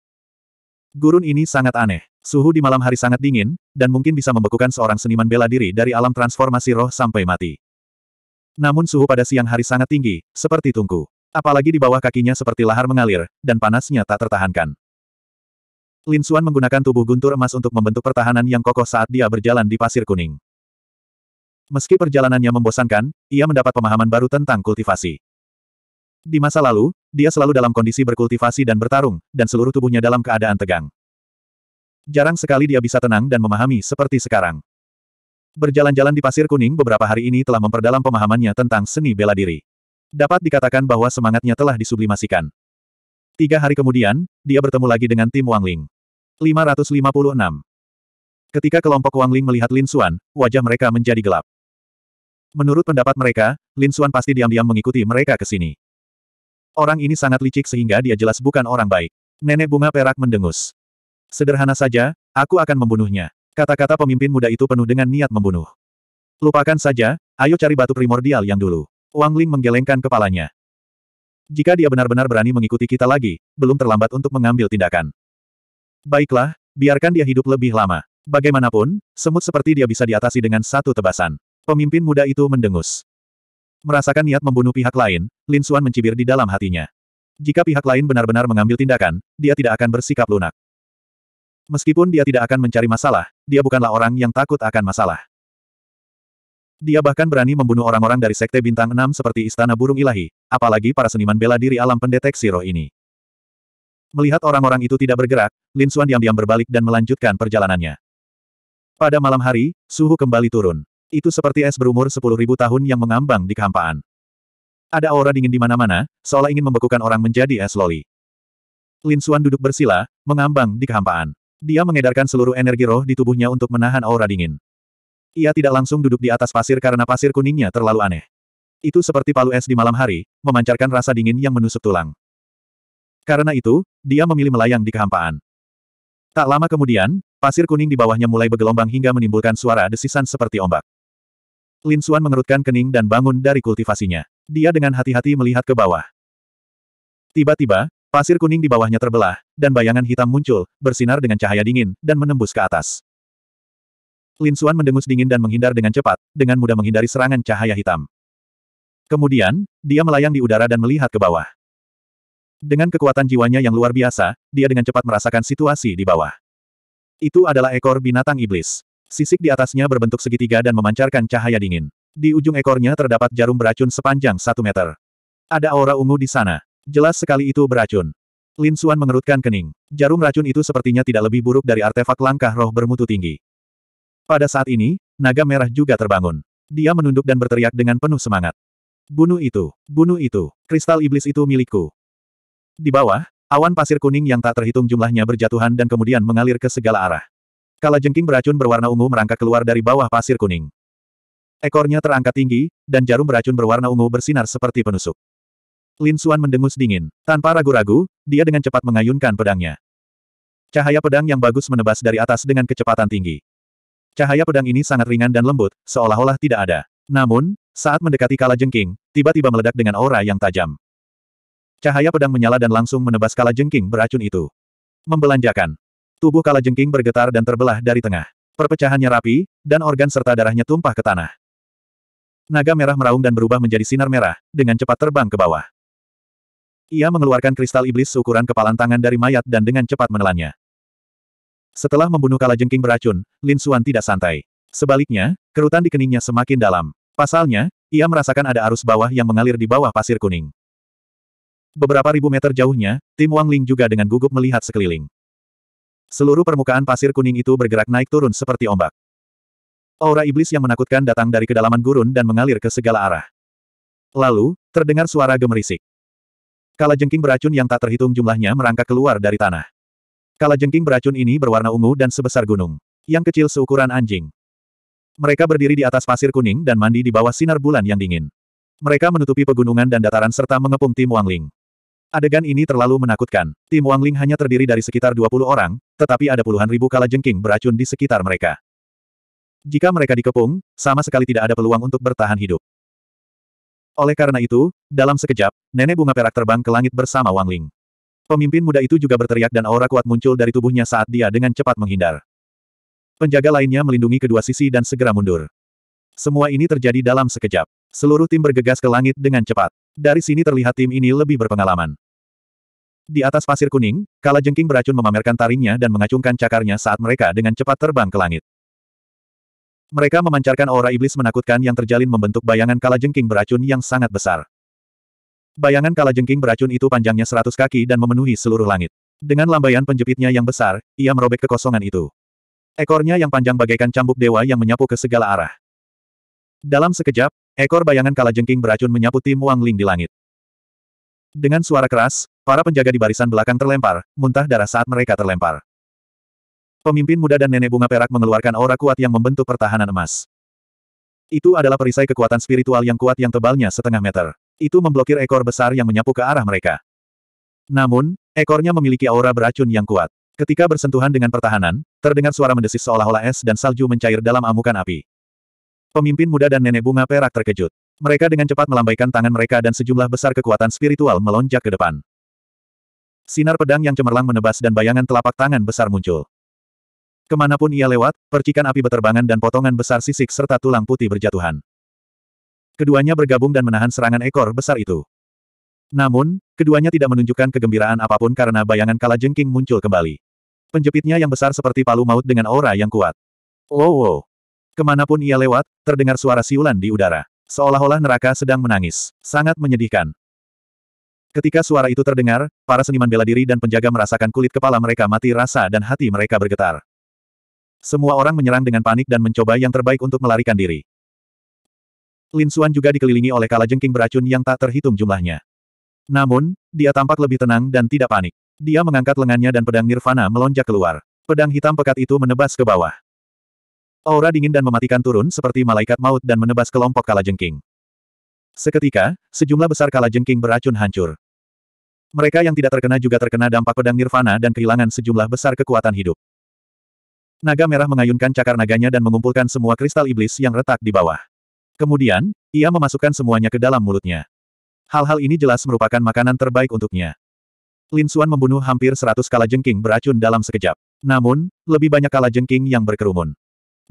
Gurun ini sangat aneh. Suhu di malam hari sangat dingin, dan mungkin bisa membekukan seorang seniman bela diri dari alam transformasi roh sampai mati. Namun suhu pada siang hari sangat tinggi, seperti tungku. Apalagi di bawah kakinya seperti lahar mengalir, dan panasnya tak tertahankan. Lin Xuan menggunakan tubuh guntur emas untuk membentuk pertahanan yang kokoh saat dia berjalan di pasir kuning. Meski perjalanannya membosankan, ia mendapat pemahaman baru tentang kultivasi. Di masa lalu, dia selalu dalam kondisi berkultivasi dan bertarung, dan seluruh tubuhnya dalam keadaan tegang. Jarang sekali dia bisa tenang dan memahami seperti sekarang. Berjalan-jalan di pasir kuning beberapa hari ini telah memperdalam pemahamannya tentang seni bela diri. Dapat dikatakan bahwa semangatnya telah disublimasikan. Tiga hari kemudian, dia bertemu lagi dengan tim Wang Ling. 556. Ketika kelompok Wang Ling melihat Lin Xuan, wajah mereka menjadi gelap. Menurut pendapat mereka, Lin Xuan pasti diam-diam mengikuti mereka ke sini. Orang ini sangat licik sehingga dia jelas bukan orang baik. Nenek bunga perak mendengus. Sederhana saja, aku akan membunuhnya. Kata-kata pemimpin muda itu penuh dengan niat membunuh. Lupakan saja, ayo cari batu primordial yang dulu. Wang Ling menggelengkan kepalanya. Jika dia benar-benar berani mengikuti kita lagi, belum terlambat untuk mengambil tindakan. Baiklah, biarkan dia hidup lebih lama. Bagaimanapun, semut seperti dia bisa diatasi dengan satu tebasan. Pemimpin muda itu mendengus. Merasakan niat membunuh pihak lain, Lin Suan mencibir di dalam hatinya. Jika pihak lain benar-benar mengambil tindakan, dia tidak akan bersikap lunak. Meskipun dia tidak akan mencari masalah, dia bukanlah orang yang takut akan masalah. Dia bahkan berani membunuh orang-orang dari Sekte Bintang 6 seperti Istana Burung Ilahi, apalagi para seniman bela diri alam pendeteksi roh ini. Melihat orang-orang itu tidak bergerak, Lin Xuan diam-diam berbalik dan melanjutkan perjalanannya. Pada malam hari, suhu kembali turun. Itu seperti es berumur 10.000 tahun yang mengambang di kehampaan. Ada aura dingin di mana-mana, seolah ingin membekukan orang menjadi es loli. Lin Xuan duduk bersila, mengambang di kehampaan. Dia mengedarkan seluruh energi roh di tubuhnya untuk menahan aura dingin. Ia tidak langsung duduk di atas pasir karena pasir kuningnya terlalu aneh. Itu seperti palu es di malam hari, memancarkan rasa dingin yang menusuk tulang. Karena itu, dia memilih melayang di kehampaan. Tak lama kemudian, pasir kuning di bawahnya mulai bergelombang hingga menimbulkan suara desisan seperti ombak. Lin Suan mengerutkan kening dan bangun dari kultivasinya. Dia dengan hati-hati melihat ke bawah. Tiba-tiba, Pasir kuning di bawahnya terbelah, dan bayangan hitam muncul, bersinar dengan cahaya dingin, dan menembus ke atas. Lin Suan mendengus dingin dan menghindar dengan cepat, dengan mudah menghindari serangan cahaya hitam. Kemudian, dia melayang di udara dan melihat ke bawah. Dengan kekuatan jiwanya yang luar biasa, dia dengan cepat merasakan situasi di bawah. Itu adalah ekor binatang iblis. Sisik di atasnya berbentuk segitiga dan memancarkan cahaya dingin. Di ujung ekornya terdapat jarum beracun sepanjang satu meter. Ada aura ungu di sana. Jelas sekali itu beracun. Lin Xuan mengerutkan kening. Jarum racun itu sepertinya tidak lebih buruk dari artefak langkah roh bermutu tinggi. Pada saat ini, naga merah juga terbangun. Dia menunduk dan berteriak dengan penuh semangat. Bunuh itu, bunuh itu, kristal iblis itu milikku. Di bawah, awan pasir kuning yang tak terhitung jumlahnya berjatuhan dan kemudian mengalir ke segala arah. Kalajengking beracun berwarna ungu merangkak keluar dari bawah pasir kuning. Ekornya terangkat tinggi, dan jarum beracun berwarna ungu bersinar seperti penusuk. Lin Suan mendengus dingin. Tanpa ragu-ragu, dia dengan cepat mengayunkan pedangnya. Cahaya pedang yang bagus menebas dari atas dengan kecepatan tinggi. Cahaya pedang ini sangat ringan dan lembut, seolah-olah tidak ada. Namun, saat mendekati Kala Jengking, tiba-tiba meledak dengan aura yang tajam. Cahaya pedang menyala dan langsung menebas Kala Jengking beracun itu. Membelanjakan. Tubuh Kala Jengking bergetar dan terbelah dari tengah. Perpecahannya rapi, dan organ serta darahnya tumpah ke tanah. Naga merah meraung dan berubah menjadi sinar merah, dengan cepat terbang ke bawah. Ia mengeluarkan kristal iblis seukuran kepalan tangan dari mayat dan dengan cepat menelannya. Setelah membunuh jengking beracun, Lin Xuan tidak santai. Sebaliknya, kerutan di keningnya semakin dalam. Pasalnya, ia merasakan ada arus bawah yang mengalir di bawah pasir kuning. Beberapa ribu meter jauhnya, tim Wang Ling juga dengan gugup melihat sekeliling. Seluruh permukaan pasir kuning itu bergerak naik turun seperti ombak. Aura iblis yang menakutkan datang dari kedalaman gurun dan mengalir ke segala arah. Lalu, terdengar suara gemerisik. Kala jengking beracun yang tak terhitung jumlahnya merangkak keluar dari tanah. Kala jengking beracun ini berwarna ungu dan sebesar gunung. Yang kecil seukuran anjing. Mereka berdiri di atas pasir kuning dan mandi di bawah sinar bulan yang dingin. Mereka menutupi pegunungan dan dataran serta mengepung Tim Wang Ling. Adegan ini terlalu menakutkan. Tim Wang Ling hanya terdiri dari sekitar 20 orang, tetapi ada puluhan ribu kala jengking beracun di sekitar mereka. Jika mereka dikepung, sama sekali tidak ada peluang untuk bertahan hidup. Oleh karena itu, dalam sekejap, nenek bunga perak terbang ke langit bersama Wang Ling. Pemimpin muda itu juga berteriak dan aura kuat muncul dari tubuhnya saat dia dengan cepat menghindar. Penjaga lainnya melindungi kedua sisi dan segera mundur. Semua ini terjadi dalam sekejap. Seluruh tim bergegas ke langit dengan cepat. Dari sini terlihat tim ini lebih berpengalaman. Di atas pasir kuning, Kala Jengking beracun memamerkan taringnya dan mengacungkan cakarnya saat mereka dengan cepat terbang ke langit. Mereka memancarkan aura iblis menakutkan yang terjalin membentuk bayangan kala jengking beracun yang sangat besar. Bayangan kala jengking beracun itu panjangnya seratus kaki dan memenuhi seluruh langit. Dengan lambaian penjepitnya yang besar, ia merobek kekosongan itu. Ekornya yang panjang bagaikan cambuk dewa yang menyapu ke segala arah. Dalam sekejap, ekor bayangan kala jengking beracun menyapu tim Wang Ling di langit. Dengan suara keras, para penjaga di barisan belakang terlempar, muntah darah saat mereka terlempar. Pemimpin muda dan nenek bunga perak mengeluarkan aura kuat yang membentuk pertahanan emas. Itu adalah perisai kekuatan spiritual yang kuat yang tebalnya setengah meter. Itu memblokir ekor besar yang menyapu ke arah mereka. Namun, ekornya memiliki aura beracun yang kuat. Ketika bersentuhan dengan pertahanan, terdengar suara mendesis seolah-olah es dan salju mencair dalam amukan api. Pemimpin muda dan nenek bunga perak terkejut. Mereka dengan cepat melambaikan tangan mereka dan sejumlah besar kekuatan spiritual melonjak ke depan. Sinar pedang yang cemerlang menebas dan bayangan telapak tangan besar muncul. Kemanapun ia lewat, percikan api beterbangan dan potongan besar sisik serta tulang putih berjatuhan. Keduanya bergabung dan menahan serangan ekor besar itu. Namun, keduanya tidak menunjukkan kegembiraan apapun karena bayangan kala jengking muncul kembali. Penjepitnya yang besar seperti palu maut dengan aura yang kuat. Wow, oh, wow. Oh. Kemanapun ia lewat, terdengar suara siulan di udara. Seolah-olah neraka sedang menangis. Sangat menyedihkan. Ketika suara itu terdengar, para seniman bela diri dan penjaga merasakan kulit kepala mereka mati rasa dan hati mereka bergetar. Semua orang menyerang dengan panik dan mencoba yang terbaik untuk melarikan diri. Lin Xuan juga dikelilingi oleh kalajengking beracun yang tak terhitung jumlahnya. Namun, dia tampak lebih tenang dan tidak panik. Dia mengangkat lengannya dan pedang Nirvana melonjak keluar. Pedang hitam pekat itu menebas ke bawah. Aura dingin dan mematikan turun seperti malaikat maut dan menebas kelompok kalajengking. Seketika, sejumlah besar kalajengking beracun hancur. Mereka yang tidak terkena juga terkena dampak pedang Nirvana dan kehilangan sejumlah besar kekuatan hidup. Naga merah mengayunkan cakar naganya dan mengumpulkan semua kristal iblis yang retak di bawah. Kemudian, ia memasukkan semuanya ke dalam mulutnya. Hal-hal ini jelas merupakan makanan terbaik untuknya. Lin Xuan membunuh hampir seratus kala jengking beracun dalam sekejap. Namun, lebih banyak kala jengking yang berkerumun.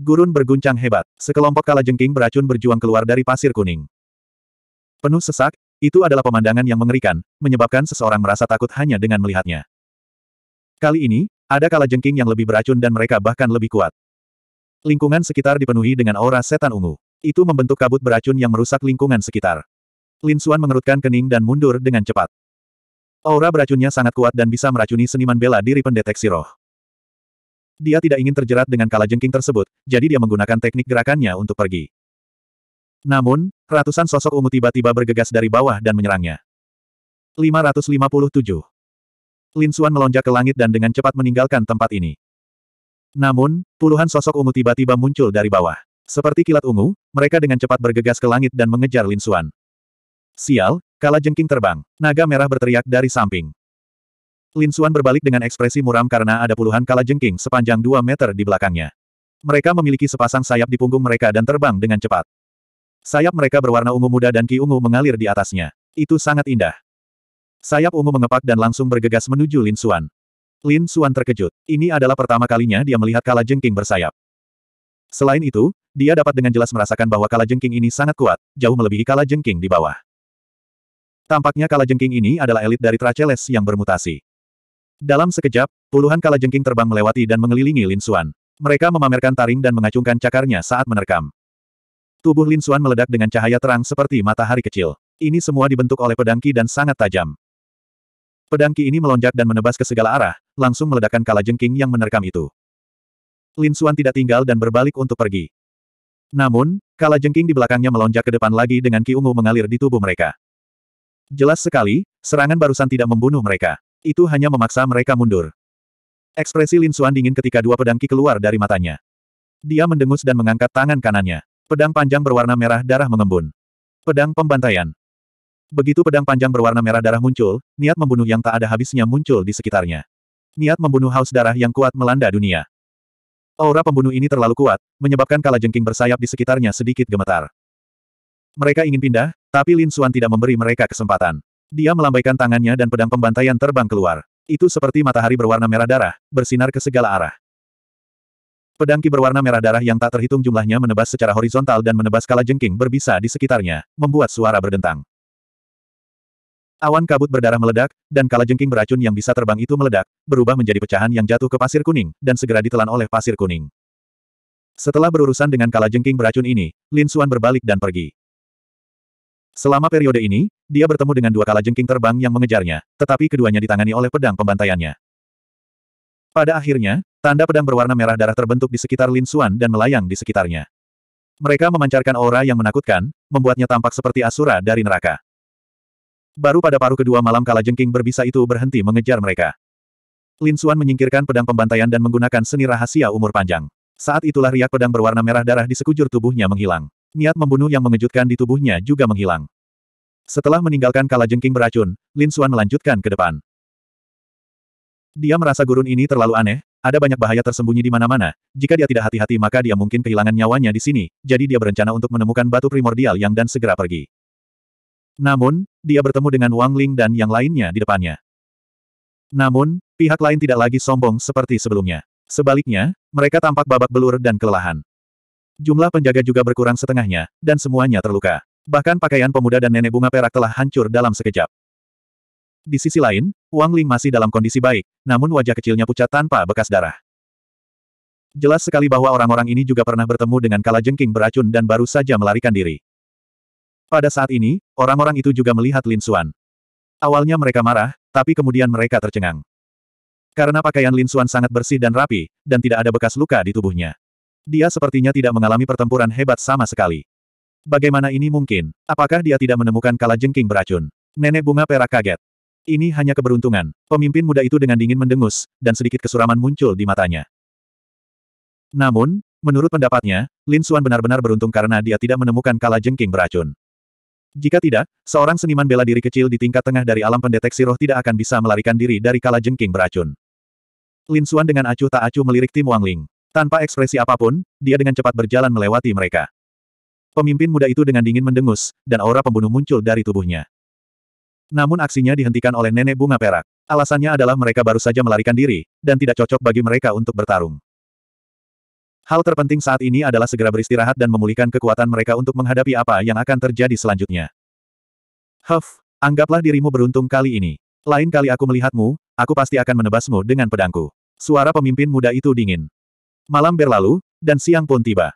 Gurun berguncang hebat. Sekelompok kala jengking beracun berjuang keluar dari pasir kuning. Penuh sesak, itu adalah pemandangan yang mengerikan, menyebabkan seseorang merasa takut hanya dengan melihatnya. Kali ini, ada kala jengking yang lebih beracun dan mereka bahkan lebih kuat. Lingkungan sekitar dipenuhi dengan aura setan ungu. Itu membentuk kabut beracun yang merusak lingkungan sekitar. Lin Xuan mengerutkan kening dan mundur dengan cepat. Aura beracunnya sangat kuat dan bisa meracuni seniman bela diri pendeteksi roh. Dia tidak ingin terjerat dengan kala jengking tersebut, jadi dia menggunakan teknik gerakannya untuk pergi. Namun, ratusan sosok ungu tiba-tiba bergegas dari bawah dan menyerangnya. 557 Lin Suan melonjak ke langit dan dengan cepat meninggalkan tempat ini. Namun, puluhan sosok ungu tiba-tiba muncul dari bawah. Seperti kilat ungu, mereka dengan cepat bergegas ke langit dan mengejar Lin Suan. Sial, kala jengking terbang. Naga merah berteriak dari samping. Lin Suan berbalik dengan ekspresi muram karena ada puluhan kala jengking sepanjang 2 meter di belakangnya. Mereka memiliki sepasang sayap di punggung mereka dan terbang dengan cepat. Sayap mereka berwarna ungu muda dan ki ungu mengalir di atasnya. Itu sangat indah. Sayap ungu mengepak dan langsung bergegas menuju Lin Suan. Lin Suan terkejut. Ini adalah pertama kalinya dia melihat Kala Jengking bersayap. Selain itu, dia dapat dengan jelas merasakan bahwa Kala Jengking ini sangat kuat, jauh melebihi Kala Jengking di bawah. Tampaknya Kala Jengking ini adalah elit dari Traceles yang bermutasi. Dalam sekejap, puluhan Kala Jengking terbang melewati dan mengelilingi Lin Suan. Mereka memamerkan taring dan mengacungkan cakarnya saat menerkam. Tubuh Lin Suan meledak dengan cahaya terang seperti matahari kecil. Ini semua dibentuk oleh pedangki dan sangat tajam. Pedang Ki ini melonjak dan menebas ke segala arah, langsung meledakkan kala jengking yang menerkam itu. Lin Suan tidak tinggal dan berbalik untuk pergi. Namun, kala jengking di belakangnya melonjak ke depan lagi dengan Ki Ungu mengalir di tubuh mereka. Jelas sekali, serangan barusan tidak membunuh mereka. Itu hanya memaksa mereka mundur. Ekspresi Lin Suan dingin ketika dua pedang Ki keluar dari matanya. Dia mendengus dan mengangkat tangan kanannya. Pedang panjang berwarna merah darah mengembun. Pedang pembantaian. Begitu pedang panjang berwarna merah darah muncul, niat membunuh yang tak ada habisnya muncul di sekitarnya. Niat membunuh haus darah yang kuat melanda dunia. Aura pembunuh ini terlalu kuat, menyebabkan kala jengking bersayap di sekitarnya sedikit gemetar. Mereka ingin pindah, tapi Lin Xuan tidak memberi mereka kesempatan. Dia melambaikan tangannya dan pedang pembantaian terbang keluar. Itu seperti matahari berwarna merah darah, bersinar ke segala arah. Pedang ki berwarna merah darah yang tak terhitung jumlahnya menebas secara horizontal dan menebas kala jengking berbisa di sekitarnya, membuat suara berdentang. Awan kabut berdarah meledak, dan kalajengking beracun yang bisa terbang itu meledak, berubah menjadi pecahan yang jatuh ke pasir kuning, dan segera ditelan oleh pasir kuning. Setelah berurusan dengan kalajengking beracun ini, Lin Xuan berbalik dan pergi. Selama periode ini, dia bertemu dengan dua kalajengking terbang yang mengejarnya, tetapi keduanya ditangani oleh pedang pembantaiannya. Pada akhirnya, tanda pedang berwarna merah darah terbentuk di sekitar Lin Xuan dan melayang di sekitarnya. Mereka memancarkan aura yang menakutkan, membuatnya tampak seperti asura dari neraka. Baru pada paruh kedua malam kalajengking berbisa itu berhenti mengejar mereka. Lin Xuan menyingkirkan pedang pembantaian dan menggunakan seni rahasia umur panjang. Saat itulah riak pedang berwarna merah darah di sekujur tubuhnya menghilang. Niat membunuh yang mengejutkan di tubuhnya juga menghilang. Setelah meninggalkan kalajengking beracun, Lin Xuan melanjutkan ke depan. Dia merasa gurun ini terlalu aneh, ada banyak bahaya tersembunyi di mana-mana, jika dia tidak hati-hati maka dia mungkin kehilangan nyawanya di sini, jadi dia berencana untuk menemukan batu primordial yang dan segera pergi. Namun, dia bertemu dengan Wang Ling dan yang lainnya di depannya. Namun, pihak lain tidak lagi sombong seperti sebelumnya. Sebaliknya, mereka tampak babak belur dan kelelahan. Jumlah penjaga juga berkurang setengahnya, dan semuanya terluka. Bahkan pakaian pemuda dan nenek bunga perak telah hancur dalam sekejap. Di sisi lain, Wang Ling masih dalam kondisi baik, namun wajah kecilnya pucat tanpa bekas darah. Jelas sekali bahwa orang-orang ini juga pernah bertemu dengan kala jengking beracun dan baru saja melarikan diri. Pada saat ini, orang-orang itu juga melihat Lin Xuan. Awalnya mereka marah, tapi kemudian mereka tercengang. Karena pakaian Lin Xuan sangat bersih dan rapi, dan tidak ada bekas luka di tubuhnya. Dia sepertinya tidak mengalami pertempuran hebat sama sekali. Bagaimana ini mungkin? Apakah dia tidak menemukan kala jengking beracun? Nenek bunga perak kaget. Ini hanya keberuntungan. Pemimpin muda itu dengan dingin mendengus, dan sedikit kesuraman muncul di matanya. Namun, menurut pendapatnya, Lin Xuan benar-benar beruntung karena dia tidak menemukan kala jengking beracun. Jika tidak, seorang seniman bela diri kecil di tingkat tengah dari alam pendeteksi roh tidak akan bisa melarikan diri dari kala jengking beracun. Lin Suan dengan acuh tak acuh melirik Tim Wang Ling. Tanpa ekspresi apapun, dia dengan cepat berjalan melewati mereka. Pemimpin muda itu dengan dingin mendengus, dan aura pembunuh muncul dari tubuhnya. Namun aksinya dihentikan oleh nenek bunga perak. Alasannya adalah mereka baru saja melarikan diri, dan tidak cocok bagi mereka untuk bertarung. Hal terpenting saat ini adalah segera beristirahat dan memulihkan kekuatan mereka untuk menghadapi apa yang akan terjadi selanjutnya. Huff, anggaplah dirimu beruntung kali ini. Lain kali aku melihatmu, aku pasti akan menebasmu dengan pedangku. Suara pemimpin muda itu dingin. Malam berlalu, dan siang pun tiba.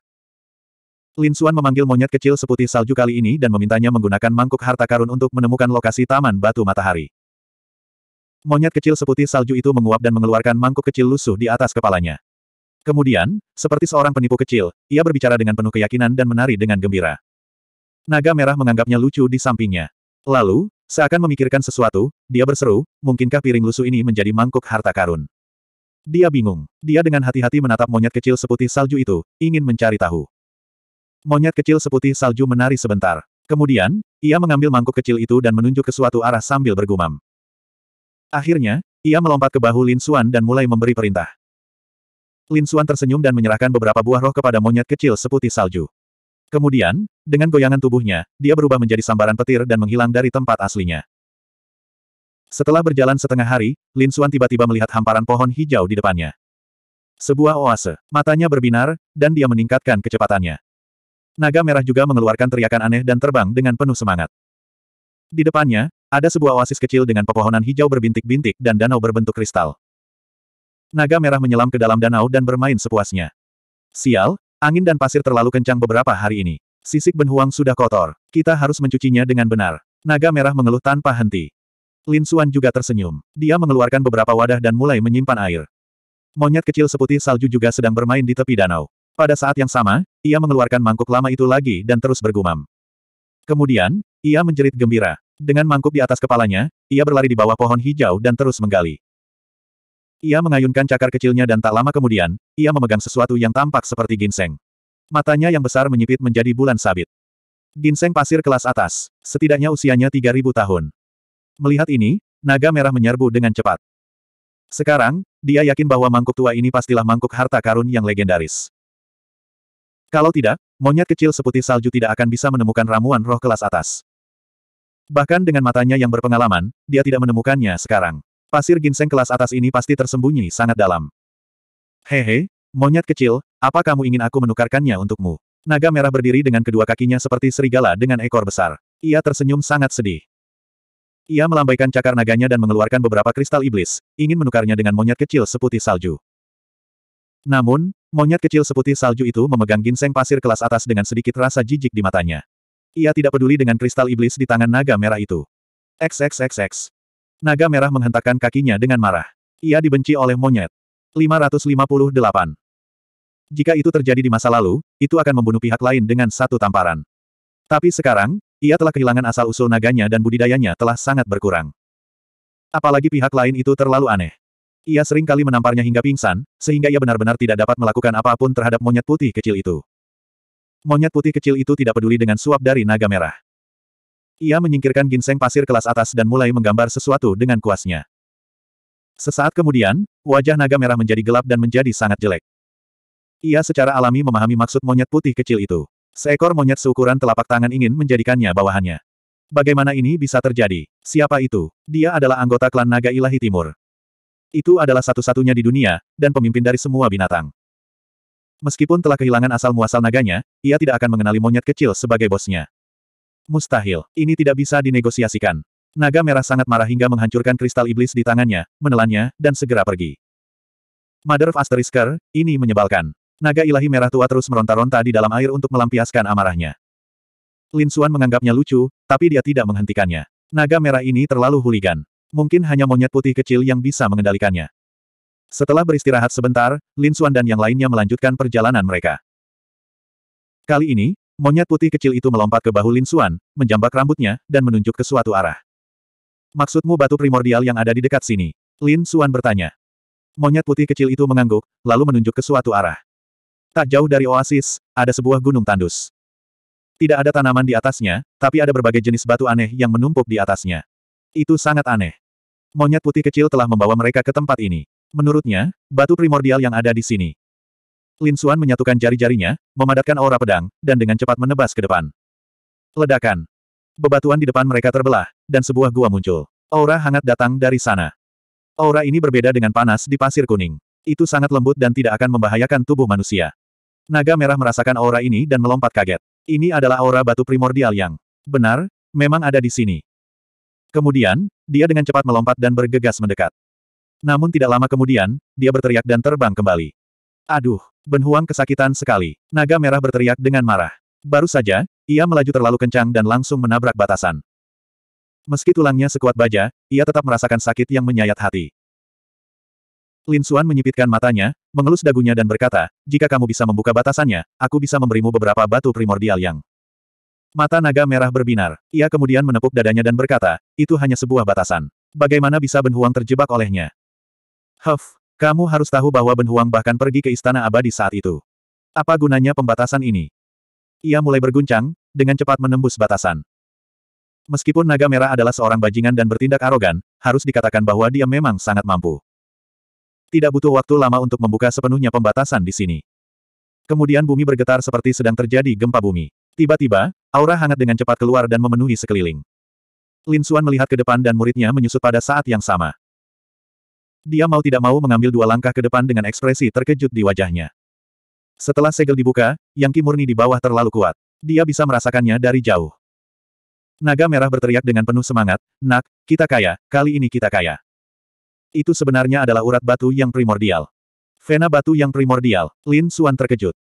Lin Xuan memanggil monyet kecil seputih salju kali ini dan memintanya menggunakan mangkuk harta karun untuk menemukan lokasi Taman Batu Matahari. Monyet kecil seputih salju itu menguap dan mengeluarkan mangkuk kecil lusuh di atas kepalanya. Kemudian, seperti seorang penipu kecil, ia berbicara dengan penuh keyakinan dan menari dengan gembira. Naga merah menganggapnya lucu di sampingnya. Lalu, seakan memikirkan sesuatu, dia berseru, mungkinkah piring lusuh ini menjadi mangkuk harta karun? Dia bingung. Dia dengan hati-hati menatap monyet kecil seputih salju itu, ingin mencari tahu. Monyet kecil seputih salju menari sebentar. Kemudian, ia mengambil mangkuk kecil itu dan menunjuk ke suatu arah sambil bergumam. Akhirnya, ia melompat ke bahu Lin Xuan dan mulai memberi perintah. Lin Suan tersenyum dan menyerahkan beberapa buah roh kepada monyet kecil seputih salju. Kemudian, dengan goyangan tubuhnya, dia berubah menjadi sambaran petir dan menghilang dari tempat aslinya. Setelah berjalan setengah hari, Lin Suan tiba-tiba melihat hamparan pohon hijau di depannya. Sebuah oase. Matanya berbinar, dan dia meningkatkan kecepatannya. Naga merah juga mengeluarkan teriakan aneh dan terbang dengan penuh semangat. Di depannya, ada sebuah oasis kecil dengan pepohonan hijau berbintik-bintik dan danau berbentuk kristal. Naga merah menyelam ke dalam danau dan bermain sepuasnya. Sial, angin dan pasir terlalu kencang beberapa hari ini. Sisik benhuang sudah kotor. Kita harus mencucinya dengan benar. Naga merah mengeluh tanpa henti. Lin Xuan juga tersenyum. Dia mengeluarkan beberapa wadah dan mulai menyimpan air. Monyet kecil seputih salju juga sedang bermain di tepi danau. Pada saat yang sama, ia mengeluarkan mangkuk lama itu lagi dan terus bergumam. Kemudian, ia menjerit gembira. Dengan mangkuk di atas kepalanya, ia berlari di bawah pohon hijau dan terus menggali. Ia mengayunkan cakar kecilnya dan tak lama kemudian, ia memegang sesuatu yang tampak seperti ginseng. Matanya yang besar menyipit menjadi bulan sabit. Ginseng pasir kelas atas, setidaknya usianya 3000 tahun. Melihat ini, naga merah menyerbu dengan cepat. Sekarang, dia yakin bahwa mangkuk tua ini pastilah mangkuk harta karun yang legendaris. Kalau tidak, monyet kecil seputih salju tidak akan bisa menemukan ramuan roh kelas atas. Bahkan dengan matanya yang berpengalaman, dia tidak menemukannya sekarang. Pasir ginseng kelas atas ini pasti tersembunyi sangat dalam. Hehe, monyet kecil, apa kamu ingin aku menukarkannya untukmu? Naga merah berdiri dengan kedua kakinya seperti serigala dengan ekor besar. Ia tersenyum sangat sedih. Ia melambaikan cakar naganya dan mengeluarkan beberapa kristal iblis, ingin menukarnya dengan monyet kecil seputih salju. Namun, monyet kecil seputih salju itu memegang ginseng pasir kelas atas dengan sedikit rasa jijik di matanya. Ia tidak peduli dengan kristal iblis di tangan naga merah itu. XXXX. Naga merah menghentakkan kakinya dengan marah. Ia dibenci oleh monyet. 558. Jika itu terjadi di masa lalu, itu akan membunuh pihak lain dengan satu tamparan. Tapi sekarang, ia telah kehilangan asal-usul naganya dan budidayanya telah sangat berkurang. Apalagi pihak lain itu terlalu aneh. Ia sering kali menamparnya hingga pingsan, sehingga ia benar-benar tidak dapat melakukan apapun terhadap monyet putih kecil itu. Monyet putih kecil itu tidak peduli dengan suap dari naga merah. Ia menyingkirkan ginseng pasir kelas atas dan mulai menggambar sesuatu dengan kuasnya. Sesaat kemudian, wajah naga merah menjadi gelap dan menjadi sangat jelek. Ia secara alami memahami maksud monyet putih kecil itu. Seekor monyet seukuran telapak tangan ingin menjadikannya bawahannya. Bagaimana ini bisa terjadi? Siapa itu? Dia adalah anggota klan naga ilahi timur. Itu adalah satu-satunya di dunia, dan pemimpin dari semua binatang. Meskipun telah kehilangan asal-muasal naganya, ia tidak akan mengenali monyet kecil sebagai bosnya. Mustahil, ini tidak bisa dinegosiasikan. Naga merah sangat marah hingga menghancurkan kristal iblis di tangannya, menelannya, dan segera pergi. Mother of Asterisker, ini menyebalkan. Naga ilahi merah tua terus meronta-ronta di dalam air untuk melampiaskan amarahnya. Lin Xuan menganggapnya lucu, tapi dia tidak menghentikannya. Naga merah ini terlalu huligan. Mungkin hanya monyet putih kecil yang bisa mengendalikannya. Setelah beristirahat sebentar, Lin Xuan dan yang lainnya melanjutkan perjalanan mereka. Kali ini, Monyet putih kecil itu melompat ke bahu Lin Suan, menjambak rambutnya, dan menunjuk ke suatu arah. Maksudmu batu primordial yang ada di dekat sini? Lin Suan bertanya. Monyet putih kecil itu mengangguk, lalu menunjuk ke suatu arah. Tak jauh dari oasis, ada sebuah gunung tandus. Tidak ada tanaman di atasnya, tapi ada berbagai jenis batu aneh yang menumpuk di atasnya. Itu sangat aneh. Monyet putih kecil telah membawa mereka ke tempat ini. Menurutnya, batu primordial yang ada di sini Lin Xuan menyatukan jari-jarinya, memadatkan aura pedang, dan dengan cepat menebas ke depan. Ledakan. Bebatuan di depan mereka terbelah, dan sebuah gua muncul. Aura hangat datang dari sana. Aura ini berbeda dengan panas di pasir kuning. Itu sangat lembut dan tidak akan membahayakan tubuh manusia. Naga merah merasakan aura ini dan melompat kaget. Ini adalah aura batu primordial yang benar, memang ada di sini. Kemudian, dia dengan cepat melompat dan bergegas mendekat. Namun tidak lama kemudian, dia berteriak dan terbang kembali. Aduh, Ben kesakitan sekali. Naga merah berteriak dengan marah. Baru saja, ia melaju terlalu kencang dan langsung menabrak batasan. Meski tulangnya sekuat baja, ia tetap merasakan sakit yang menyayat hati. Lin Xuan menyipitkan matanya, mengelus dagunya dan berkata, jika kamu bisa membuka batasannya, aku bisa memberimu beberapa batu primordial yang... Mata naga merah berbinar. Ia kemudian menepuk dadanya dan berkata, itu hanya sebuah batasan. Bagaimana bisa Ben terjebak olehnya? Huff, kamu harus tahu bahwa Ben Huang bahkan pergi ke istana abadi saat itu. Apa gunanya pembatasan ini? Ia mulai berguncang, dengan cepat menembus batasan. Meskipun naga merah adalah seorang bajingan dan bertindak arogan, harus dikatakan bahwa dia memang sangat mampu. Tidak butuh waktu lama untuk membuka sepenuhnya pembatasan di sini. Kemudian bumi bergetar seperti sedang terjadi gempa bumi. Tiba-tiba, aura hangat dengan cepat keluar dan memenuhi sekeliling. Lin Xuan melihat ke depan dan muridnya menyusut pada saat yang sama. Dia mau tidak mau mengambil dua langkah ke depan dengan ekspresi terkejut di wajahnya. Setelah segel dibuka, yang kimurni di bawah terlalu kuat. Dia bisa merasakannya dari jauh. Naga merah berteriak dengan penuh semangat, Nak, kita kaya, kali ini kita kaya. Itu sebenarnya adalah urat batu yang primordial. Vena batu yang primordial, Lin Suan terkejut.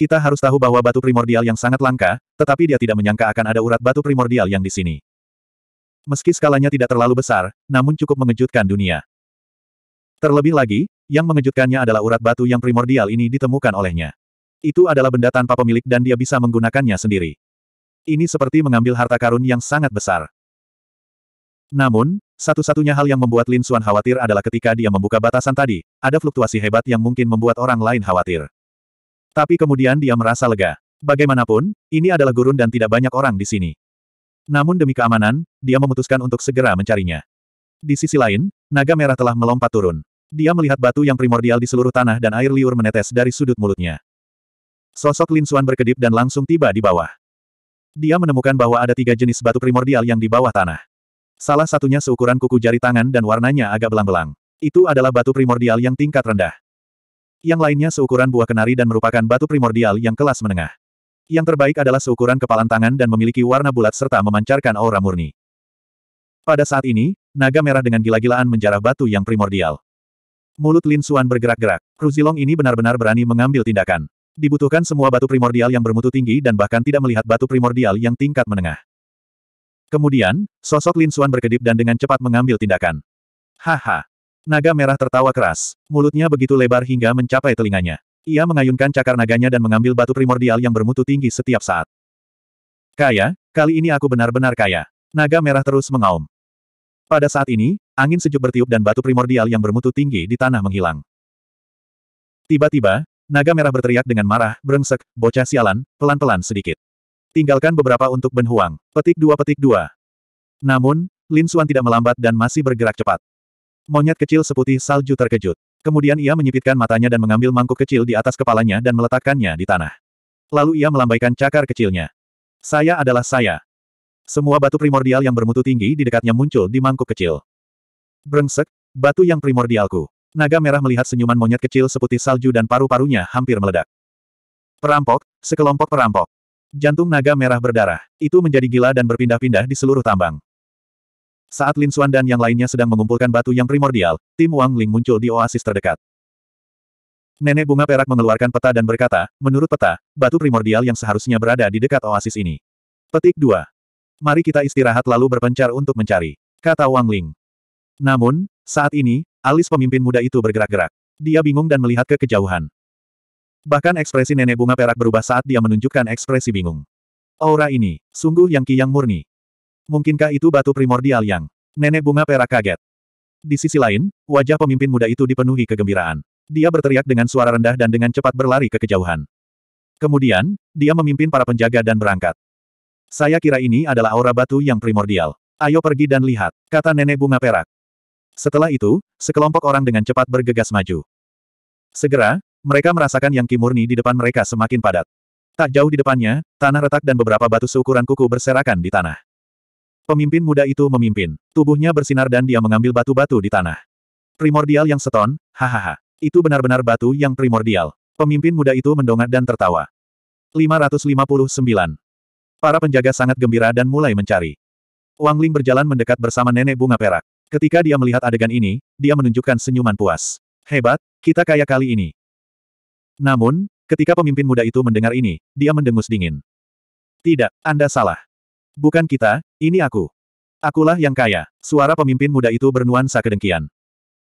Kita harus tahu bahwa batu primordial yang sangat langka, tetapi dia tidak menyangka akan ada urat batu primordial yang di sini. Meski skalanya tidak terlalu besar, namun cukup mengejutkan dunia. Terlebih lagi, yang mengejutkannya adalah urat batu yang primordial ini ditemukan olehnya. Itu adalah benda tanpa pemilik dan dia bisa menggunakannya sendiri. Ini seperti mengambil harta karun yang sangat besar. Namun, satu-satunya hal yang membuat Lin Xuan khawatir adalah ketika dia membuka batasan tadi, ada fluktuasi hebat yang mungkin membuat orang lain khawatir. Tapi kemudian dia merasa lega. Bagaimanapun, ini adalah gurun dan tidak banyak orang di sini. Namun demi keamanan, dia memutuskan untuk segera mencarinya. Di sisi lain, Naga merah telah melompat turun. Dia melihat batu yang primordial di seluruh tanah dan air liur menetes dari sudut mulutnya. Sosok Lin Xuan berkedip dan langsung tiba di bawah. Dia menemukan bahwa ada tiga jenis batu primordial yang di bawah tanah. Salah satunya seukuran kuku jari tangan dan warnanya agak belang-belang. Itu adalah batu primordial yang tingkat rendah. Yang lainnya seukuran buah kenari dan merupakan batu primordial yang kelas menengah. Yang terbaik adalah seukuran kepalan tangan dan memiliki warna bulat serta memancarkan aura murni. Pada saat ini, naga merah dengan gila-gilaan menjarah batu yang primordial. Mulut Lin Suan bergerak-gerak. Ruzilong ini benar-benar berani mengambil tindakan. Dibutuhkan semua batu primordial yang bermutu tinggi dan bahkan tidak melihat batu primordial yang tingkat menengah. Kemudian, sosok Lin Suan berkedip dan dengan cepat mengambil tindakan. Haha. Naga merah tertawa keras. Mulutnya begitu lebar hingga mencapai telinganya. Ia mengayunkan cakar naganya dan mengambil batu primordial yang bermutu tinggi setiap saat. Kaya, kali ini aku benar-benar kaya. Naga merah terus mengaum. Pada saat ini, angin sejuk bertiup dan batu primordial yang bermutu tinggi di tanah menghilang. Tiba-tiba, naga merah berteriak dengan marah, brengsek, bocah sialan, pelan-pelan sedikit. Tinggalkan beberapa untuk Ben Petik dua petik dua. Namun, Lin Xuan tidak melambat dan masih bergerak cepat. Monyet kecil seputih salju terkejut. Kemudian ia menyipitkan matanya dan mengambil mangkuk kecil di atas kepalanya dan meletakkannya di tanah. Lalu ia melambaikan cakar kecilnya. Saya adalah saya. Semua batu primordial yang bermutu tinggi di dekatnya muncul di mangkuk kecil. Brengsek, batu yang primordialku. Naga merah melihat senyuman monyet kecil seputih salju dan paru-parunya hampir meledak. Perampok, sekelompok perampok. Jantung naga merah berdarah. Itu menjadi gila dan berpindah-pindah di seluruh tambang. Saat Lin Xuan dan yang lainnya sedang mengumpulkan batu yang primordial, tim Wang Ling muncul di oasis terdekat. Nenek bunga perak mengeluarkan peta dan berkata, menurut peta, batu primordial yang seharusnya berada di dekat oasis ini. Petik 2. Mari kita istirahat lalu berpencar untuk mencari, kata Wang Ling. Namun, saat ini, alis pemimpin muda itu bergerak-gerak. Dia bingung dan melihat ke kejauhan. Bahkan ekspresi nenek bunga perak berubah saat dia menunjukkan ekspresi bingung. Aura ini, sungguh yang kiyang murni. Mungkinkah itu batu primordial yang? Nenek bunga perak kaget. Di sisi lain, wajah pemimpin muda itu dipenuhi kegembiraan. Dia berteriak dengan suara rendah dan dengan cepat berlari ke kejauhan. Kemudian, dia memimpin para penjaga dan berangkat. Saya kira ini adalah aura batu yang primordial. Ayo pergi dan lihat, kata nenek bunga perak. Setelah itu, sekelompok orang dengan cepat bergegas maju. Segera, mereka merasakan yang kimurni di depan mereka semakin padat. Tak jauh di depannya, tanah retak dan beberapa batu seukuran kuku berserakan di tanah. Pemimpin muda itu memimpin. Tubuhnya bersinar dan dia mengambil batu-batu di tanah. Primordial yang seton, hahaha. Itu benar-benar batu yang primordial. Pemimpin muda itu mendongak dan tertawa. 559. Para penjaga sangat gembira dan mulai mencari. Wang Ling berjalan mendekat bersama nenek bunga perak. Ketika dia melihat adegan ini, dia menunjukkan senyuman puas. Hebat, kita kaya kali ini. Namun, ketika pemimpin muda itu mendengar ini, dia mendengus dingin. Tidak, Anda salah. Bukan kita, ini aku. Akulah yang kaya. Suara pemimpin muda itu bernuansa kedengkian.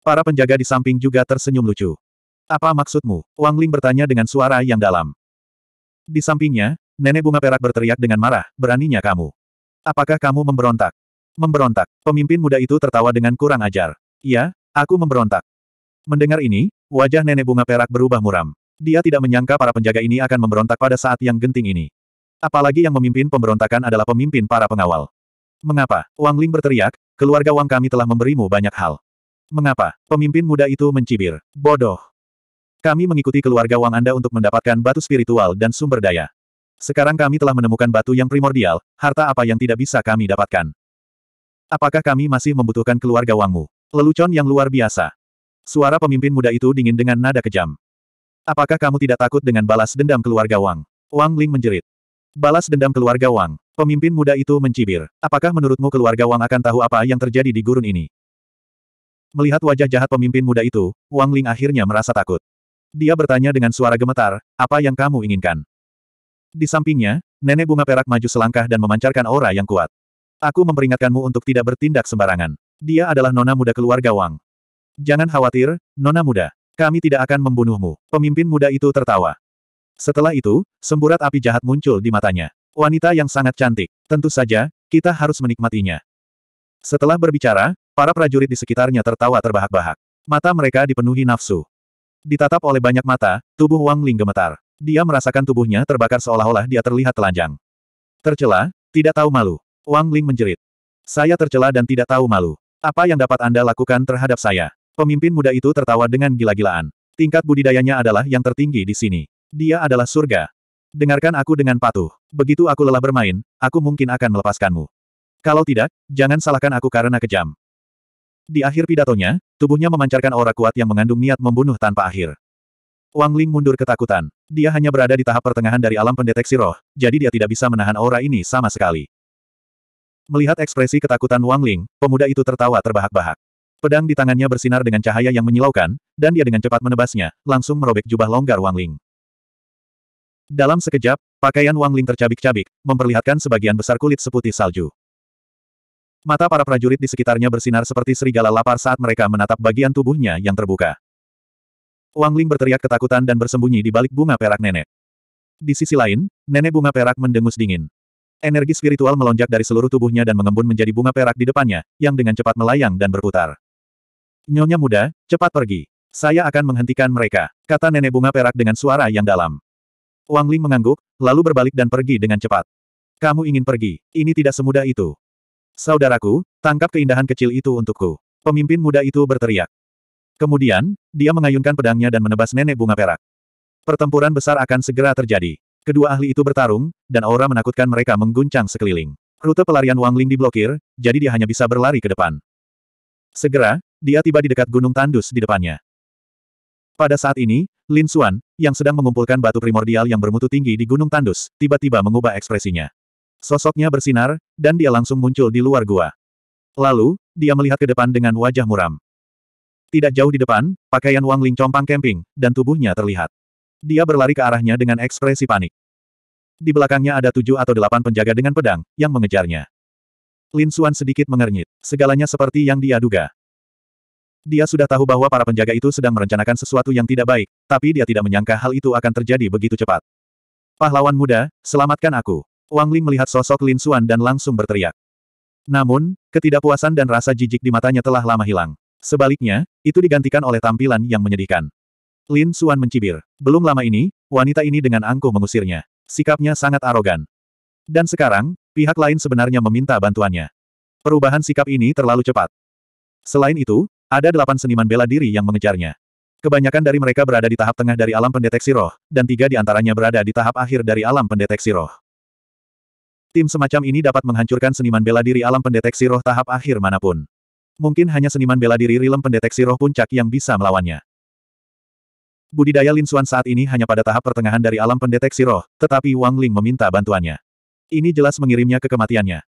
Para penjaga di samping juga tersenyum lucu. Apa maksudmu? Wang Ling bertanya dengan suara yang dalam. Di sampingnya, Nenek bunga perak berteriak dengan marah, beraninya kamu. Apakah kamu memberontak? Memberontak, pemimpin muda itu tertawa dengan kurang ajar. Iya, aku memberontak. Mendengar ini, wajah nenek bunga perak berubah muram. Dia tidak menyangka para penjaga ini akan memberontak pada saat yang genting ini. Apalagi yang memimpin pemberontakan adalah pemimpin para pengawal. Mengapa? Wang Ling berteriak, keluarga Wang kami telah memberimu banyak hal. Mengapa? Pemimpin muda itu mencibir. Bodoh. Kami mengikuti keluarga Wang Anda untuk mendapatkan batu spiritual dan sumber daya. Sekarang kami telah menemukan batu yang primordial, harta apa yang tidak bisa kami dapatkan. Apakah kami masih membutuhkan keluarga Wangmu? Lelucon yang luar biasa. Suara pemimpin muda itu dingin dengan nada kejam. Apakah kamu tidak takut dengan balas dendam keluarga Wang? Wang Ling menjerit. Balas dendam keluarga Wang. Pemimpin muda itu mencibir. Apakah menurutmu keluarga Wang akan tahu apa yang terjadi di gurun ini? Melihat wajah jahat pemimpin muda itu, Wang Ling akhirnya merasa takut. Dia bertanya dengan suara gemetar, apa yang kamu inginkan? Di sampingnya, nenek bunga perak maju selangkah dan memancarkan aura yang kuat. Aku memperingatkanmu untuk tidak bertindak sembarangan. Dia adalah nona muda keluarga Wang. Jangan khawatir, nona muda. Kami tidak akan membunuhmu. Pemimpin muda itu tertawa. Setelah itu, semburat api jahat muncul di matanya. Wanita yang sangat cantik. Tentu saja, kita harus menikmatinya. Setelah berbicara, para prajurit di sekitarnya tertawa terbahak-bahak. Mata mereka dipenuhi nafsu. Ditatap oleh banyak mata, tubuh Wang Ling gemetar. Dia merasakan tubuhnya terbakar seolah-olah dia terlihat telanjang. Tercela, tidak tahu malu. Wang Ling menjerit. Saya tercela dan tidak tahu malu. Apa yang dapat Anda lakukan terhadap saya? Pemimpin muda itu tertawa dengan gila-gilaan. Tingkat budidayanya adalah yang tertinggi di sini. Dia adalah surga. Dengarkan aku dengan patuh. Begitu aku lelah bermain, aku mungkin akan melepaskanmu. Kalau tidak, jangan salahkan aku karena kejam. Di akhir pidatonya, tubuhnya memancarkan aura kuat yang mengandung niat membunuh tanpa akhir. Wang Ling mundur ketakutan. Dia hanya berada di tahap pertengahan dari alam pendeteksi roh, jadi dia tidak bisa menahan aura ini sama sekali. Melihat ekspresi ketakutan Wang Ling, pemuda itu tertawa terbahak-bahak. Pedang di tangannya bersinar dengan cahaya yang menyilaukan, dan dia dengan cepat menebasnya, langsung merobek jubah longgar Wang Ling. Dalam sekejap, pakaian Wang Ling tercabik-cabik, memperlihatkan sebagian besar kulit seputih salju. Mata para prajurit di sekitarnya bersinar seperti serigala lapar saat mereka menatap bagian tubuhnya yang terbuka. Wang Ling berteriak ketakutan dan bersembunyi di balik bunga perak nenek. Di sisi lain, nenek bunga perak mendengus dingin. Energi spiritual melonjak dari seluruh tubuhnya dan mengembun menjadi bunga perak di depannya, yang dengan cepat melayang dan berputar. Nyonya muda, cepat pergi. Saya akan menghentikan mereka, kata nenek bunga perak dengan suara yang dalam. Wang Ling mengangguk, lalu berbalik dan pergi dengan cepat. Kamu ingin pergi, ini tidak semudah itu. Saudaraku, tangkap keindahan kecil itu untukku. Pemimpin muda itu berteriak. Kemudian, dia mengayunkan pedangnya dan menebas nenek bunga perak. Pertempuran besar akan segera terjadi. Kedua ahli itu bertarung, dan aura menakutkan mereka mengguncang sekeliling. Rute pelarian Wang Ling diblokir, jadi dia hanya bisa berlari ke depan. Segera, dia tiba di dekat gunung tandus di depannya. Pada saat ini, Lin Xuan, yang sedang mengumpulkan batu primordial yang bermutu tinggi di gunung tandus, tiba-tiba mengubah ekspresinya. Sosoknya bersinar, dan dia langsung muncul di luar gua. Lalu, dia melihat ke depan dengan wajah muram. Tidak jauh di depan, pakaian Wang Ling compang camping, dan tubuhnya terlihat. Dia berlari ke arahnya dengan ekspresi panik. Di belakangnya ada tujuh atau delapan penjaga dengan pedang, yang mengejarnya. Lin Xuan sedikit mengernyit, segalanya seperti yang dia duga. Dia sudah tahu bahwa para penjaga itu sedang merencanakan sesuatu yang tidak baik, tapi dia tidak menyangka hal itu akan terjadi begitu cepat. Pahlawan muda, selamatkan aku. Wang Ling melihat sosok Lin Xuan dan langsung berteriak. Namun, ketidakpuasan dan rasa jijik di matanya telah lama hilang. Sebaliknya, itu digantikan oleh tampilan yang menyedihkan. Lin Suan mencibir. Belum lama ini, wanita ini dengan angkuh mengusirnya. Sikapnya sangat arogan. Dan sekarang, pihak lain sebenarnya meminta bantuannya. Perubahan sikap ini terlalu cepat. Selain itu, ada delapan seniman bela diri yang mengejarnya. Kebanyakan dari mereka berada di tahap tengah dari alam pendeteksi roh, dan tiga di antaranya berada di tahap akhir dari alam pendeteksi roh. Tim semacam ini dapat menghancurkan seniman bela diri alam pendeteksi roh tahap akhir manapun. Mungkin hanya seniman bela diri Rilem pendeteksi roh puncak yang bisa melawannya. Budidaya Lin Xuan saat ini hanya pada tahap pertengahan dari alam pendeteksi roh, tetapi Wang Ling meminta bantuannya. Ini jelas mengirimnya ke kematiannya.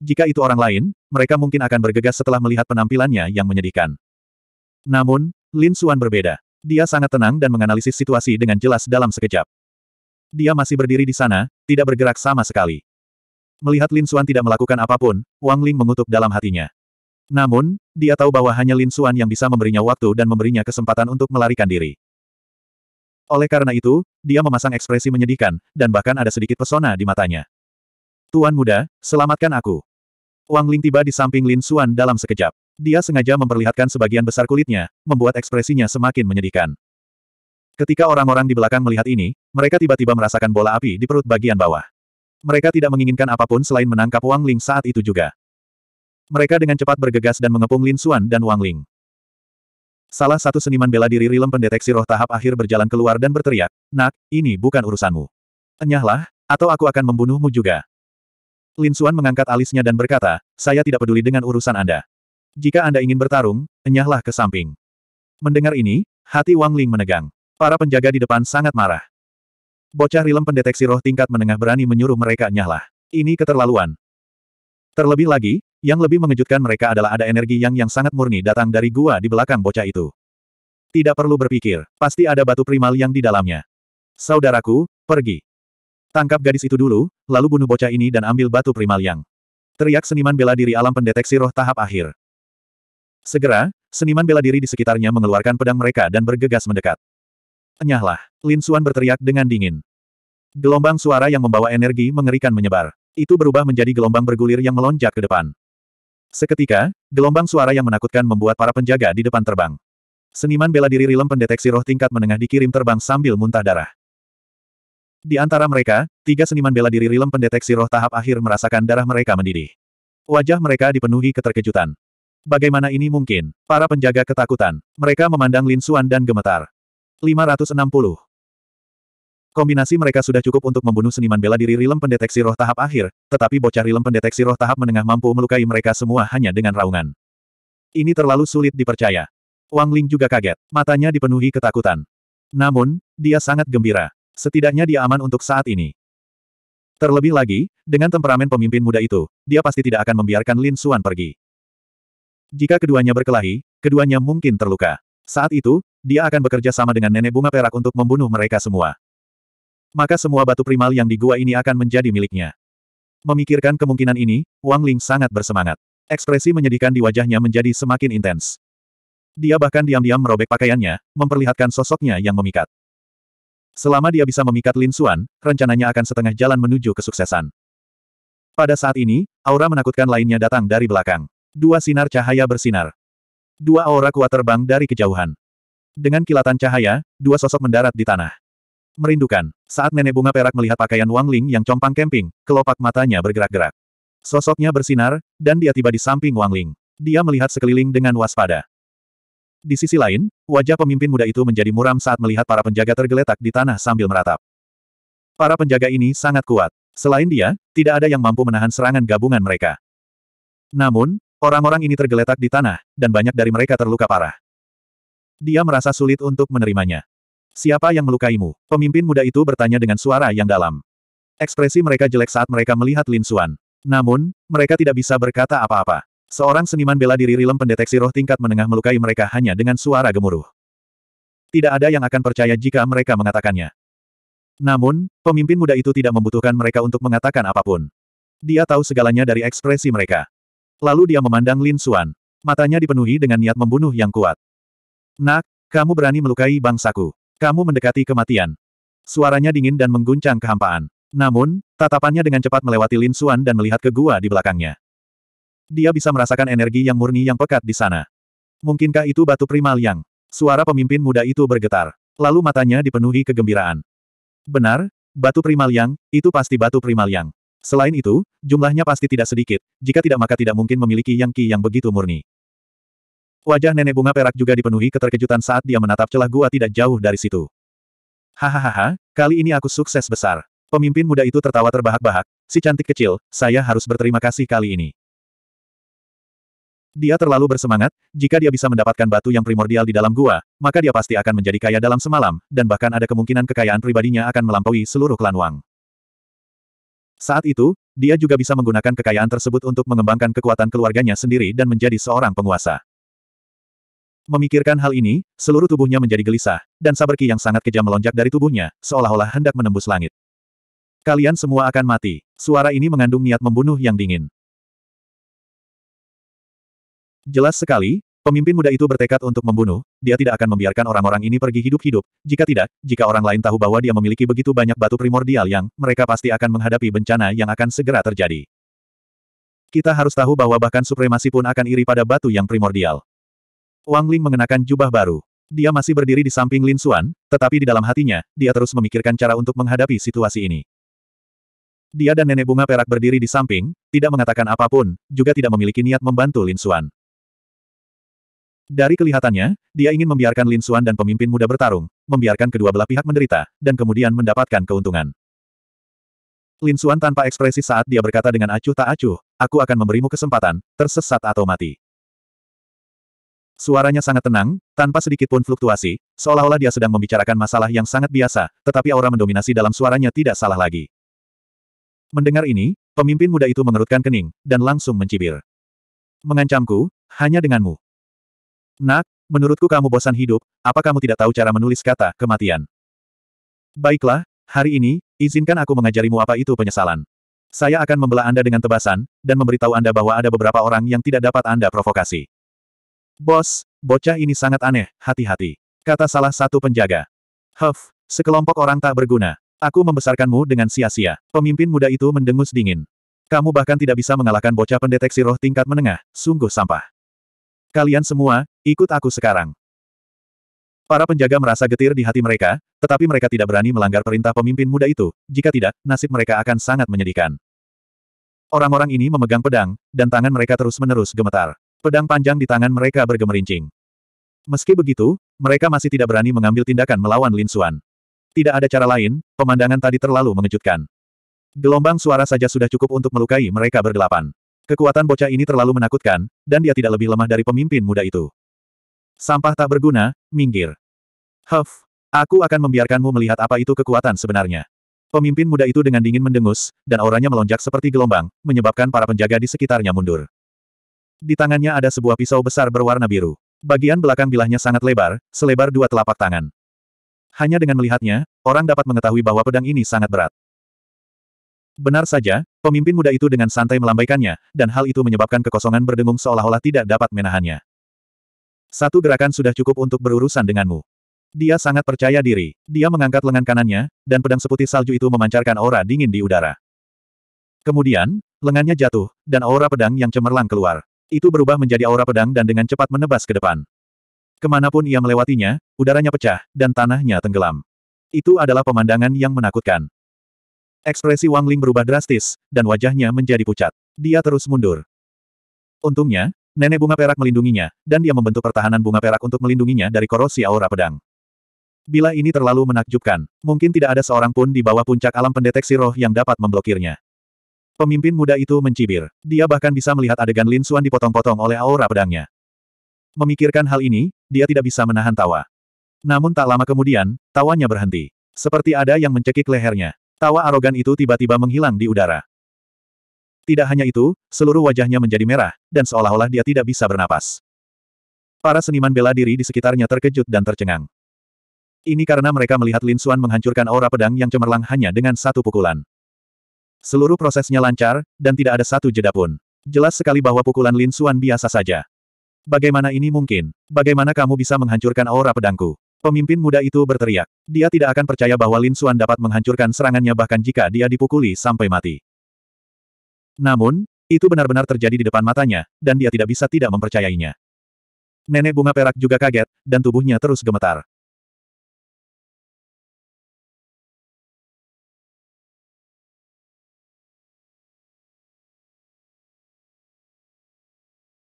Jika itu orang lain, mereka mungkin akan bergegas setelah melihat penampilannya yang menyedihkan. Namun, Lin Xuan berbeda. Dia sangat tenang dan menganalisis situasi dengan jelas dalam sekejap. Dia masih berdiri di sana, tidak bergerak sama sekali. Melihat Lin Xuan tidak melakukan apapun, Wang Ling mengutuk dalam hatinya. Namun, dia tahu bahwa hanya Lin Suan yang bisa memberinya waktu dan memberinya kesempatan untuk melarikan diri. Oleh karena itu, dia memasang ekspresi menyedihkan, dan bahkan ada sedikit pesona di matanya. Tuan muda, selamatkan aku. Wang Ling tiba di samping Lin Suan dalam sekejap. Dia sengaja memperlihatkan sebagian besar kulitnya, membuat ekspresinya semakin menyedihkan. Ketika orang-orang di belakang melihat ini, mereka tiba-tiba merasakan bola api di perut bagian bawah. Mereka tidak menginginkan apapun selain menangkap Wang Ling saat itu juga. Mereka dengan cepat bergegas dan mengepung Lin Xuan dan Wang Ling. Salah satu seniman bela diri Rilem pendeteksi roh tahap akhir berjalan keluar dan berteriak, Nak, ini bukan urusanmu. Enyahlah, atau aku akan membunuhmu juga. Lin Xuan mengangkat alisnya dan berkata, saya tidak peduli dengan urusan Anda. Jika Anda ingin bertarung, enyahlah ke samping. Mendengar ini, hati Wang Ling menegang. Para penjaga di depan sangat marah. Bocah Rilem pendeteksi roh tingkat menengah berani menyuruh mereka enyahlah. Ini keterlaluan. Terlebih lagi, yang lebih mengejutkan mereka adalah ada energi yang yang sangat murni datang dari gua di belakang bocah itu. Tidak perlu berpikir, pasti ada batu primal yang di dalamnya. Saudaraku, pergi. Tangkap gadis itu dulu, lalu bunuh bocah ini dan ambil batu primal yang. Teriak seniman bela diri alam pendeteksi roh tahap akhir. Segera, seniman bela diri di sekitarnya mengeluarkan pedang mereka dan bergegas mendekat. Enyahlah, Lin Suan berteriak dengan dingin. Gelombang suara yang membawa energi mengerikan menyebar. Itu berubah menjadi gelombang bergulir yang melonjak ke depan. Seketika, gelombang suara yang menakutkan membuat para penjaga di depan terbang. Seniman bela diri Rilem pendeteksi roh tingkat menengah dikirim terbang sambil muntah darah. Di antara mereka, tiga seniman bela diri Rilem pendeteksi roh tahap akhir merasakan darah mereka mendidih. Wajah mereka dipenuhi keterkejutan. Bagaimana ini mungkin? Para penjaga ketakutan. Mereka memandang Lin Suan dan gemetar. 560. Kombinasi mereka sudah cukup untuk membunuh seniman bela diri Rilem pendeteksi roh tahap akhir, tetapi bocah Rilem pendeteksi roh tahap menengah mampu melukai mereka semua hanya dengan raungan. Ini terlalu sulit dipercaya. Wang Ling juga kaget, matanya dipenuhi ketakutan. Namun, dia sangat gembira. Setidaknya dia aman untuk saat ini. Terlebih lagi, dengan temperamen pemimpin muda itu, dia pasti tidak akan membiarkan Lin Xuan pergi. Jika keduanya berkelahi, keduanya mungkin terluka. Saat itu, dia akan bekerja sama dengan nenek bunga perak untuk membunuh mereka semua. Maka semua batu primal yang di gua ini akan menjadi miliknya. Memikirkan kemungkinan ini, Wang Ling sangat bersemangat. Ekspresi menyedihkan di wajahnya menjadi semakin intens. Dia bahkan diam-diam merobek pakaiannya, memperlihatkan sosoknya yang memikat. Selama dia bisa memikat Lin Xuan, rencananya akan setengah jalan menuju kesuksesan. Pada saat ini, aura menakutkan lainnya datang dari belakang. Dua sinar cahaya bersinar. Dua aura kuat terbang dari kejauhan. Dengan kilatan cahaya, dua sosok mendarat di tanah merindukan. Saat nenek bunga perak melihat pakaian Wang Ling yang compang camping, kelopak matanya bergerak-gerak. Sosoknya bersinar, dan dia tiba di samping Wang Ling. Dia melihat sekeliling dengan waspada. Di sisi lain, wajah pemimpin muda itu menjadi muram saat melihat para penjaga tergeletak di tanah sambil meratap. Para penjaga ini sangat kuat. Selain dia, tidak ada yang mampu menahan serangan gabungan mereka. Namun, orang-orang ini tergeletak di tanah, dan banyak dari mereka terluka parah. Dia merasa sulit untuk menerimanya. Siapa yang melukaimu? Pemimpin muda itu bertanya dengan suara yang dalam. Ekspresi mereka jelek saat mereka melihat Lin Xuan. Namun, mereka tidak bisa berkata apa-apa. Seorang seniman bela diri rilem pendeteksi roh tingkat menengah melukai mereka hanya dengan suara gemuruh. Tidak ada yang akan percaya jika mereka mengatakannya. Namun, pemimpin muda itu tidak membutuhkan mereka untuk mengatakan apapun. Dia tahu segalanya dari ekspresi mereka. Lalu dia memandang Lin Xuan. Matanya dipenuhi dengan niat membunuh yang kuat. Nak, kamu berani melukai bangsaku. Kamu mendekati kematian. Suaranya dingin dan mengguncang kehampaan. Namun, tatapannya dengan cepat melewati Lin Xuan dan melihat ke gua di belakangnya. Dia bisa merasakan energi yang murni yang pekat di sana. Mungkinkah itu batu primal yang? Suara pemimpin muda itu bergetar. Lalu matanya dipenuhi kegembiraan. Benar, batu primal yang, itu pasti batu primal yang. Selain itu, jumlahnya pasti tidak sedikit, jika tidak maka tidak mungkin memiliki yang ki yang begitu murni. Wajah nenek bunga perak juga dipenuhi keterkejutan saat dia menatap celah gua tidak jauh dari situ. Hahaha, kali ini aku sukses besar. Pemimpin muda itu tertawa terbahak-bahak, si cantik kecil, saya harus berterima kasih kali ini. Dia terlalu bersemangat, jika dia bisa mendapatkan batu yang primordial di dalam gua, maka dia pasti akan menjadi kaya dalam semalam, dan bahkan ada kemungkinan kekayaan pribadinya akan melampaui seluruh klan Wang. Saat itu, dia juga bisa menggunakan kekayaan tersebut untuk mengembangkan kekuatan keluarganya sendiri dan menjadi seorang penguasa. Memikirkan hal ini, seluruh tubuhnya menjadi gelisah, dan saber ki yang sangat kejam melonjak dari tubuhnya, seolah-olah hendak menembus langit. Kalian semua akan mati. Suara ini mengandung niat membunuh yang dingin. Jelas sekali, pemimpin muda itu bertekad untuk membunuh, dia tidak akan membiarkan orang-orang ini pergi hidup-hidup, jika tidak, jika orang lain tahu bahwa dia memiliki begitu banyak batu primordial yang, mereka pasti akan menghadapi bencana yang akan segera terjadi. Kita harus tahu bahwa bahkan supremasi pun akan iri pada batu yang primordial. Wang Ling mengenakan jubah baru. Dia masih berdiri di samping Lin Xuan, tetapi di dalam hatinya, dia terus memikirkan cara untuk menghadapi situasi ini. Dia dan nenek bunga perak berdiri di samping, tidak mengatakan apapun, juga tidak memiliki niat membantu Lin Xuan. Dari kelihatannya, dia ingin membiarkan Lin Xuan dan pemimpin muda bertarung, membiarkan kedua belah pihak menderita, dan kemudian mendapatkan keuntungan. Lin Xuan tanpa ekspresi saat dia berkata dengan acuh tak acuh, aku akan memberimu kesempatan, tersesat atau mati. Suaranya sangat tenang, tanpa sedikit pun fluktuasi, seolah-olah dia sedang membicarakan masalah yang sangat biasa, tetapi aura mendominasi dalam suaranya tidak salah lagi. Mendengar ini, pemimpin muda itu mengerutkan kening, dan langsung mencibir. Mengancamku, hanya denganmu. Nak, menurutku kamu bosan hidup, apa kamu tidak tahu cara menulis kata kematian? Baiklah, hari ini, izinkan aku mengajarimu apa itu penyesalan. Saya akan membelah Anda dengan tebasan, dan memberitahu Anda bahwa ada beberapa orang yang tidak dapat Anda provokasi. Bos, bocah ini sangat aneh, hati-hati. Kata salah satu penjaga. Huff, sekelompok orang tak berguna. Aku membesarkanmu dengan sia-sia. Pemimpin muda itu mendengus dingin. Kamu bahkan tidak bisa mengalahkan bocah pendeteksi roh tingkat menengah, sungguh sampah. Kalian semua, ikut aku sekarang. Para penjaga merasa getir di hati mereka, tetapi mereka tidak berani melanggar perintah pemimpin muda itu, jika tidak, nasib mereka akan sangat menyedihkan. Orang-orang ini memegang pedang, dan tangan mereka terus-menerus gemetar. Pedang panjang di tangan mereka bergemerincing. Meski begitu, mereka masih tidak berani mengambil tindakan melawan Lin Xuan. Tidak ada cara lain, pemandangan tadi terlalu mengejutkan. Gelombang suara saja sudah cukup untuk melukai mereka berdelapan. Kekuatan bocah ini terlalu menakutkan, dan dia tidak lebih lemah dari pemimpin muda itu. Sampah tak berguna, minggir. Huff, aku akan membiarkanmu melihat apa itu kekuatan sebenarnya. Pemimpin muda itu dengan dingin mendengus, dan auranya melonjak seperti gelombang, menyebabkan para penjaga di sekitarnya mundur. Di tangannya ada sebuah pisau besar berwarna biru. Bagian belakang bilahnya sangat lebar, selebar dua telapak tangan. Hanya dengan melihatnya, orang dapat mengetahui bahwa pedang ini sangat berat. Benar saja, pemimpin muda itu dengan santai melambaikannya, dan hal itu menyebabkan kekosongan berdengung seolah-olah tidak dapat menahannya. Satu gerakan sudah cukup untuk berurusan denganmu. Dia sangat percaya diri. Dia mengangkat lengan kanannya, dan pedang seputih salju itu memancarkan aura dingin di udara. Kemudian, lengannya jatuh, dan aura pedang yang cemerlang keluar. Itu berubah menjadi aura pedang dan dengan cepat menebas ke depan. Kemanapun ia melewatinya, udaranya pecah, dan tanahnya tenggelam. Itu adalah pemandangan yang menakutkan. Ekspresi Wang Ling berubah drastis, dan wajahnya menjadi pucat. Dia terus mundur. Untungnya, nenek bunga perak melindunginya, dan dia membentuk pertahanan bunga perak untuk melindunginya dari korosi aura pedang. Bila ini terlalu menakjubkan, mungkin tidak ada seorang pun di bawah puncak alam pendeteksi roh yang dapat memblokirnya. Pemimpin muda itu mencibir. Dia bahkan bisa melihat adegan Lin Suan dipotong-potong oleh aura pedangnya. Memikirkan hal ini, dia tidak bisa menahan tawa. Namun tak lama kemudian, tawanya berhenti. Seperti ada yang mencekik lehernya. Tawa arogan itu tiba-tiba menghilang di udara. Tidak hanya itu, seluruh wajahnya menjadi merah, dan seolah-olah dia tidak bisa bernapas. Para seniman bela diri di sekitarnya terkejut dan tercengang. Ini karena mereka melihat Lin Suan menghancurkan aura pedang yang cemerlang hanya dengan satu pukulan. Seluruh prosesnya lancar, dan tidak ada satu jeda pun. Jelas sekali bahwa pukulan Lin Xuan biasa saja. Bagaimana ini mungkin? Bagaimana kamu bisa menghancurkan aura pedangku? Pemimpin muda itu berteriak. Dia tidak akan percaya bahwa Lin Xuan dapat menghancurkan serangannya bahkan jika dia dipukuli sampai mati. Namun, itu benar-benar terjadi di depan matanya, dan dia tidak bisa tidak mempercayainya. Nenek bunga perak juga kaget, dan tubuhnya terus gemetar.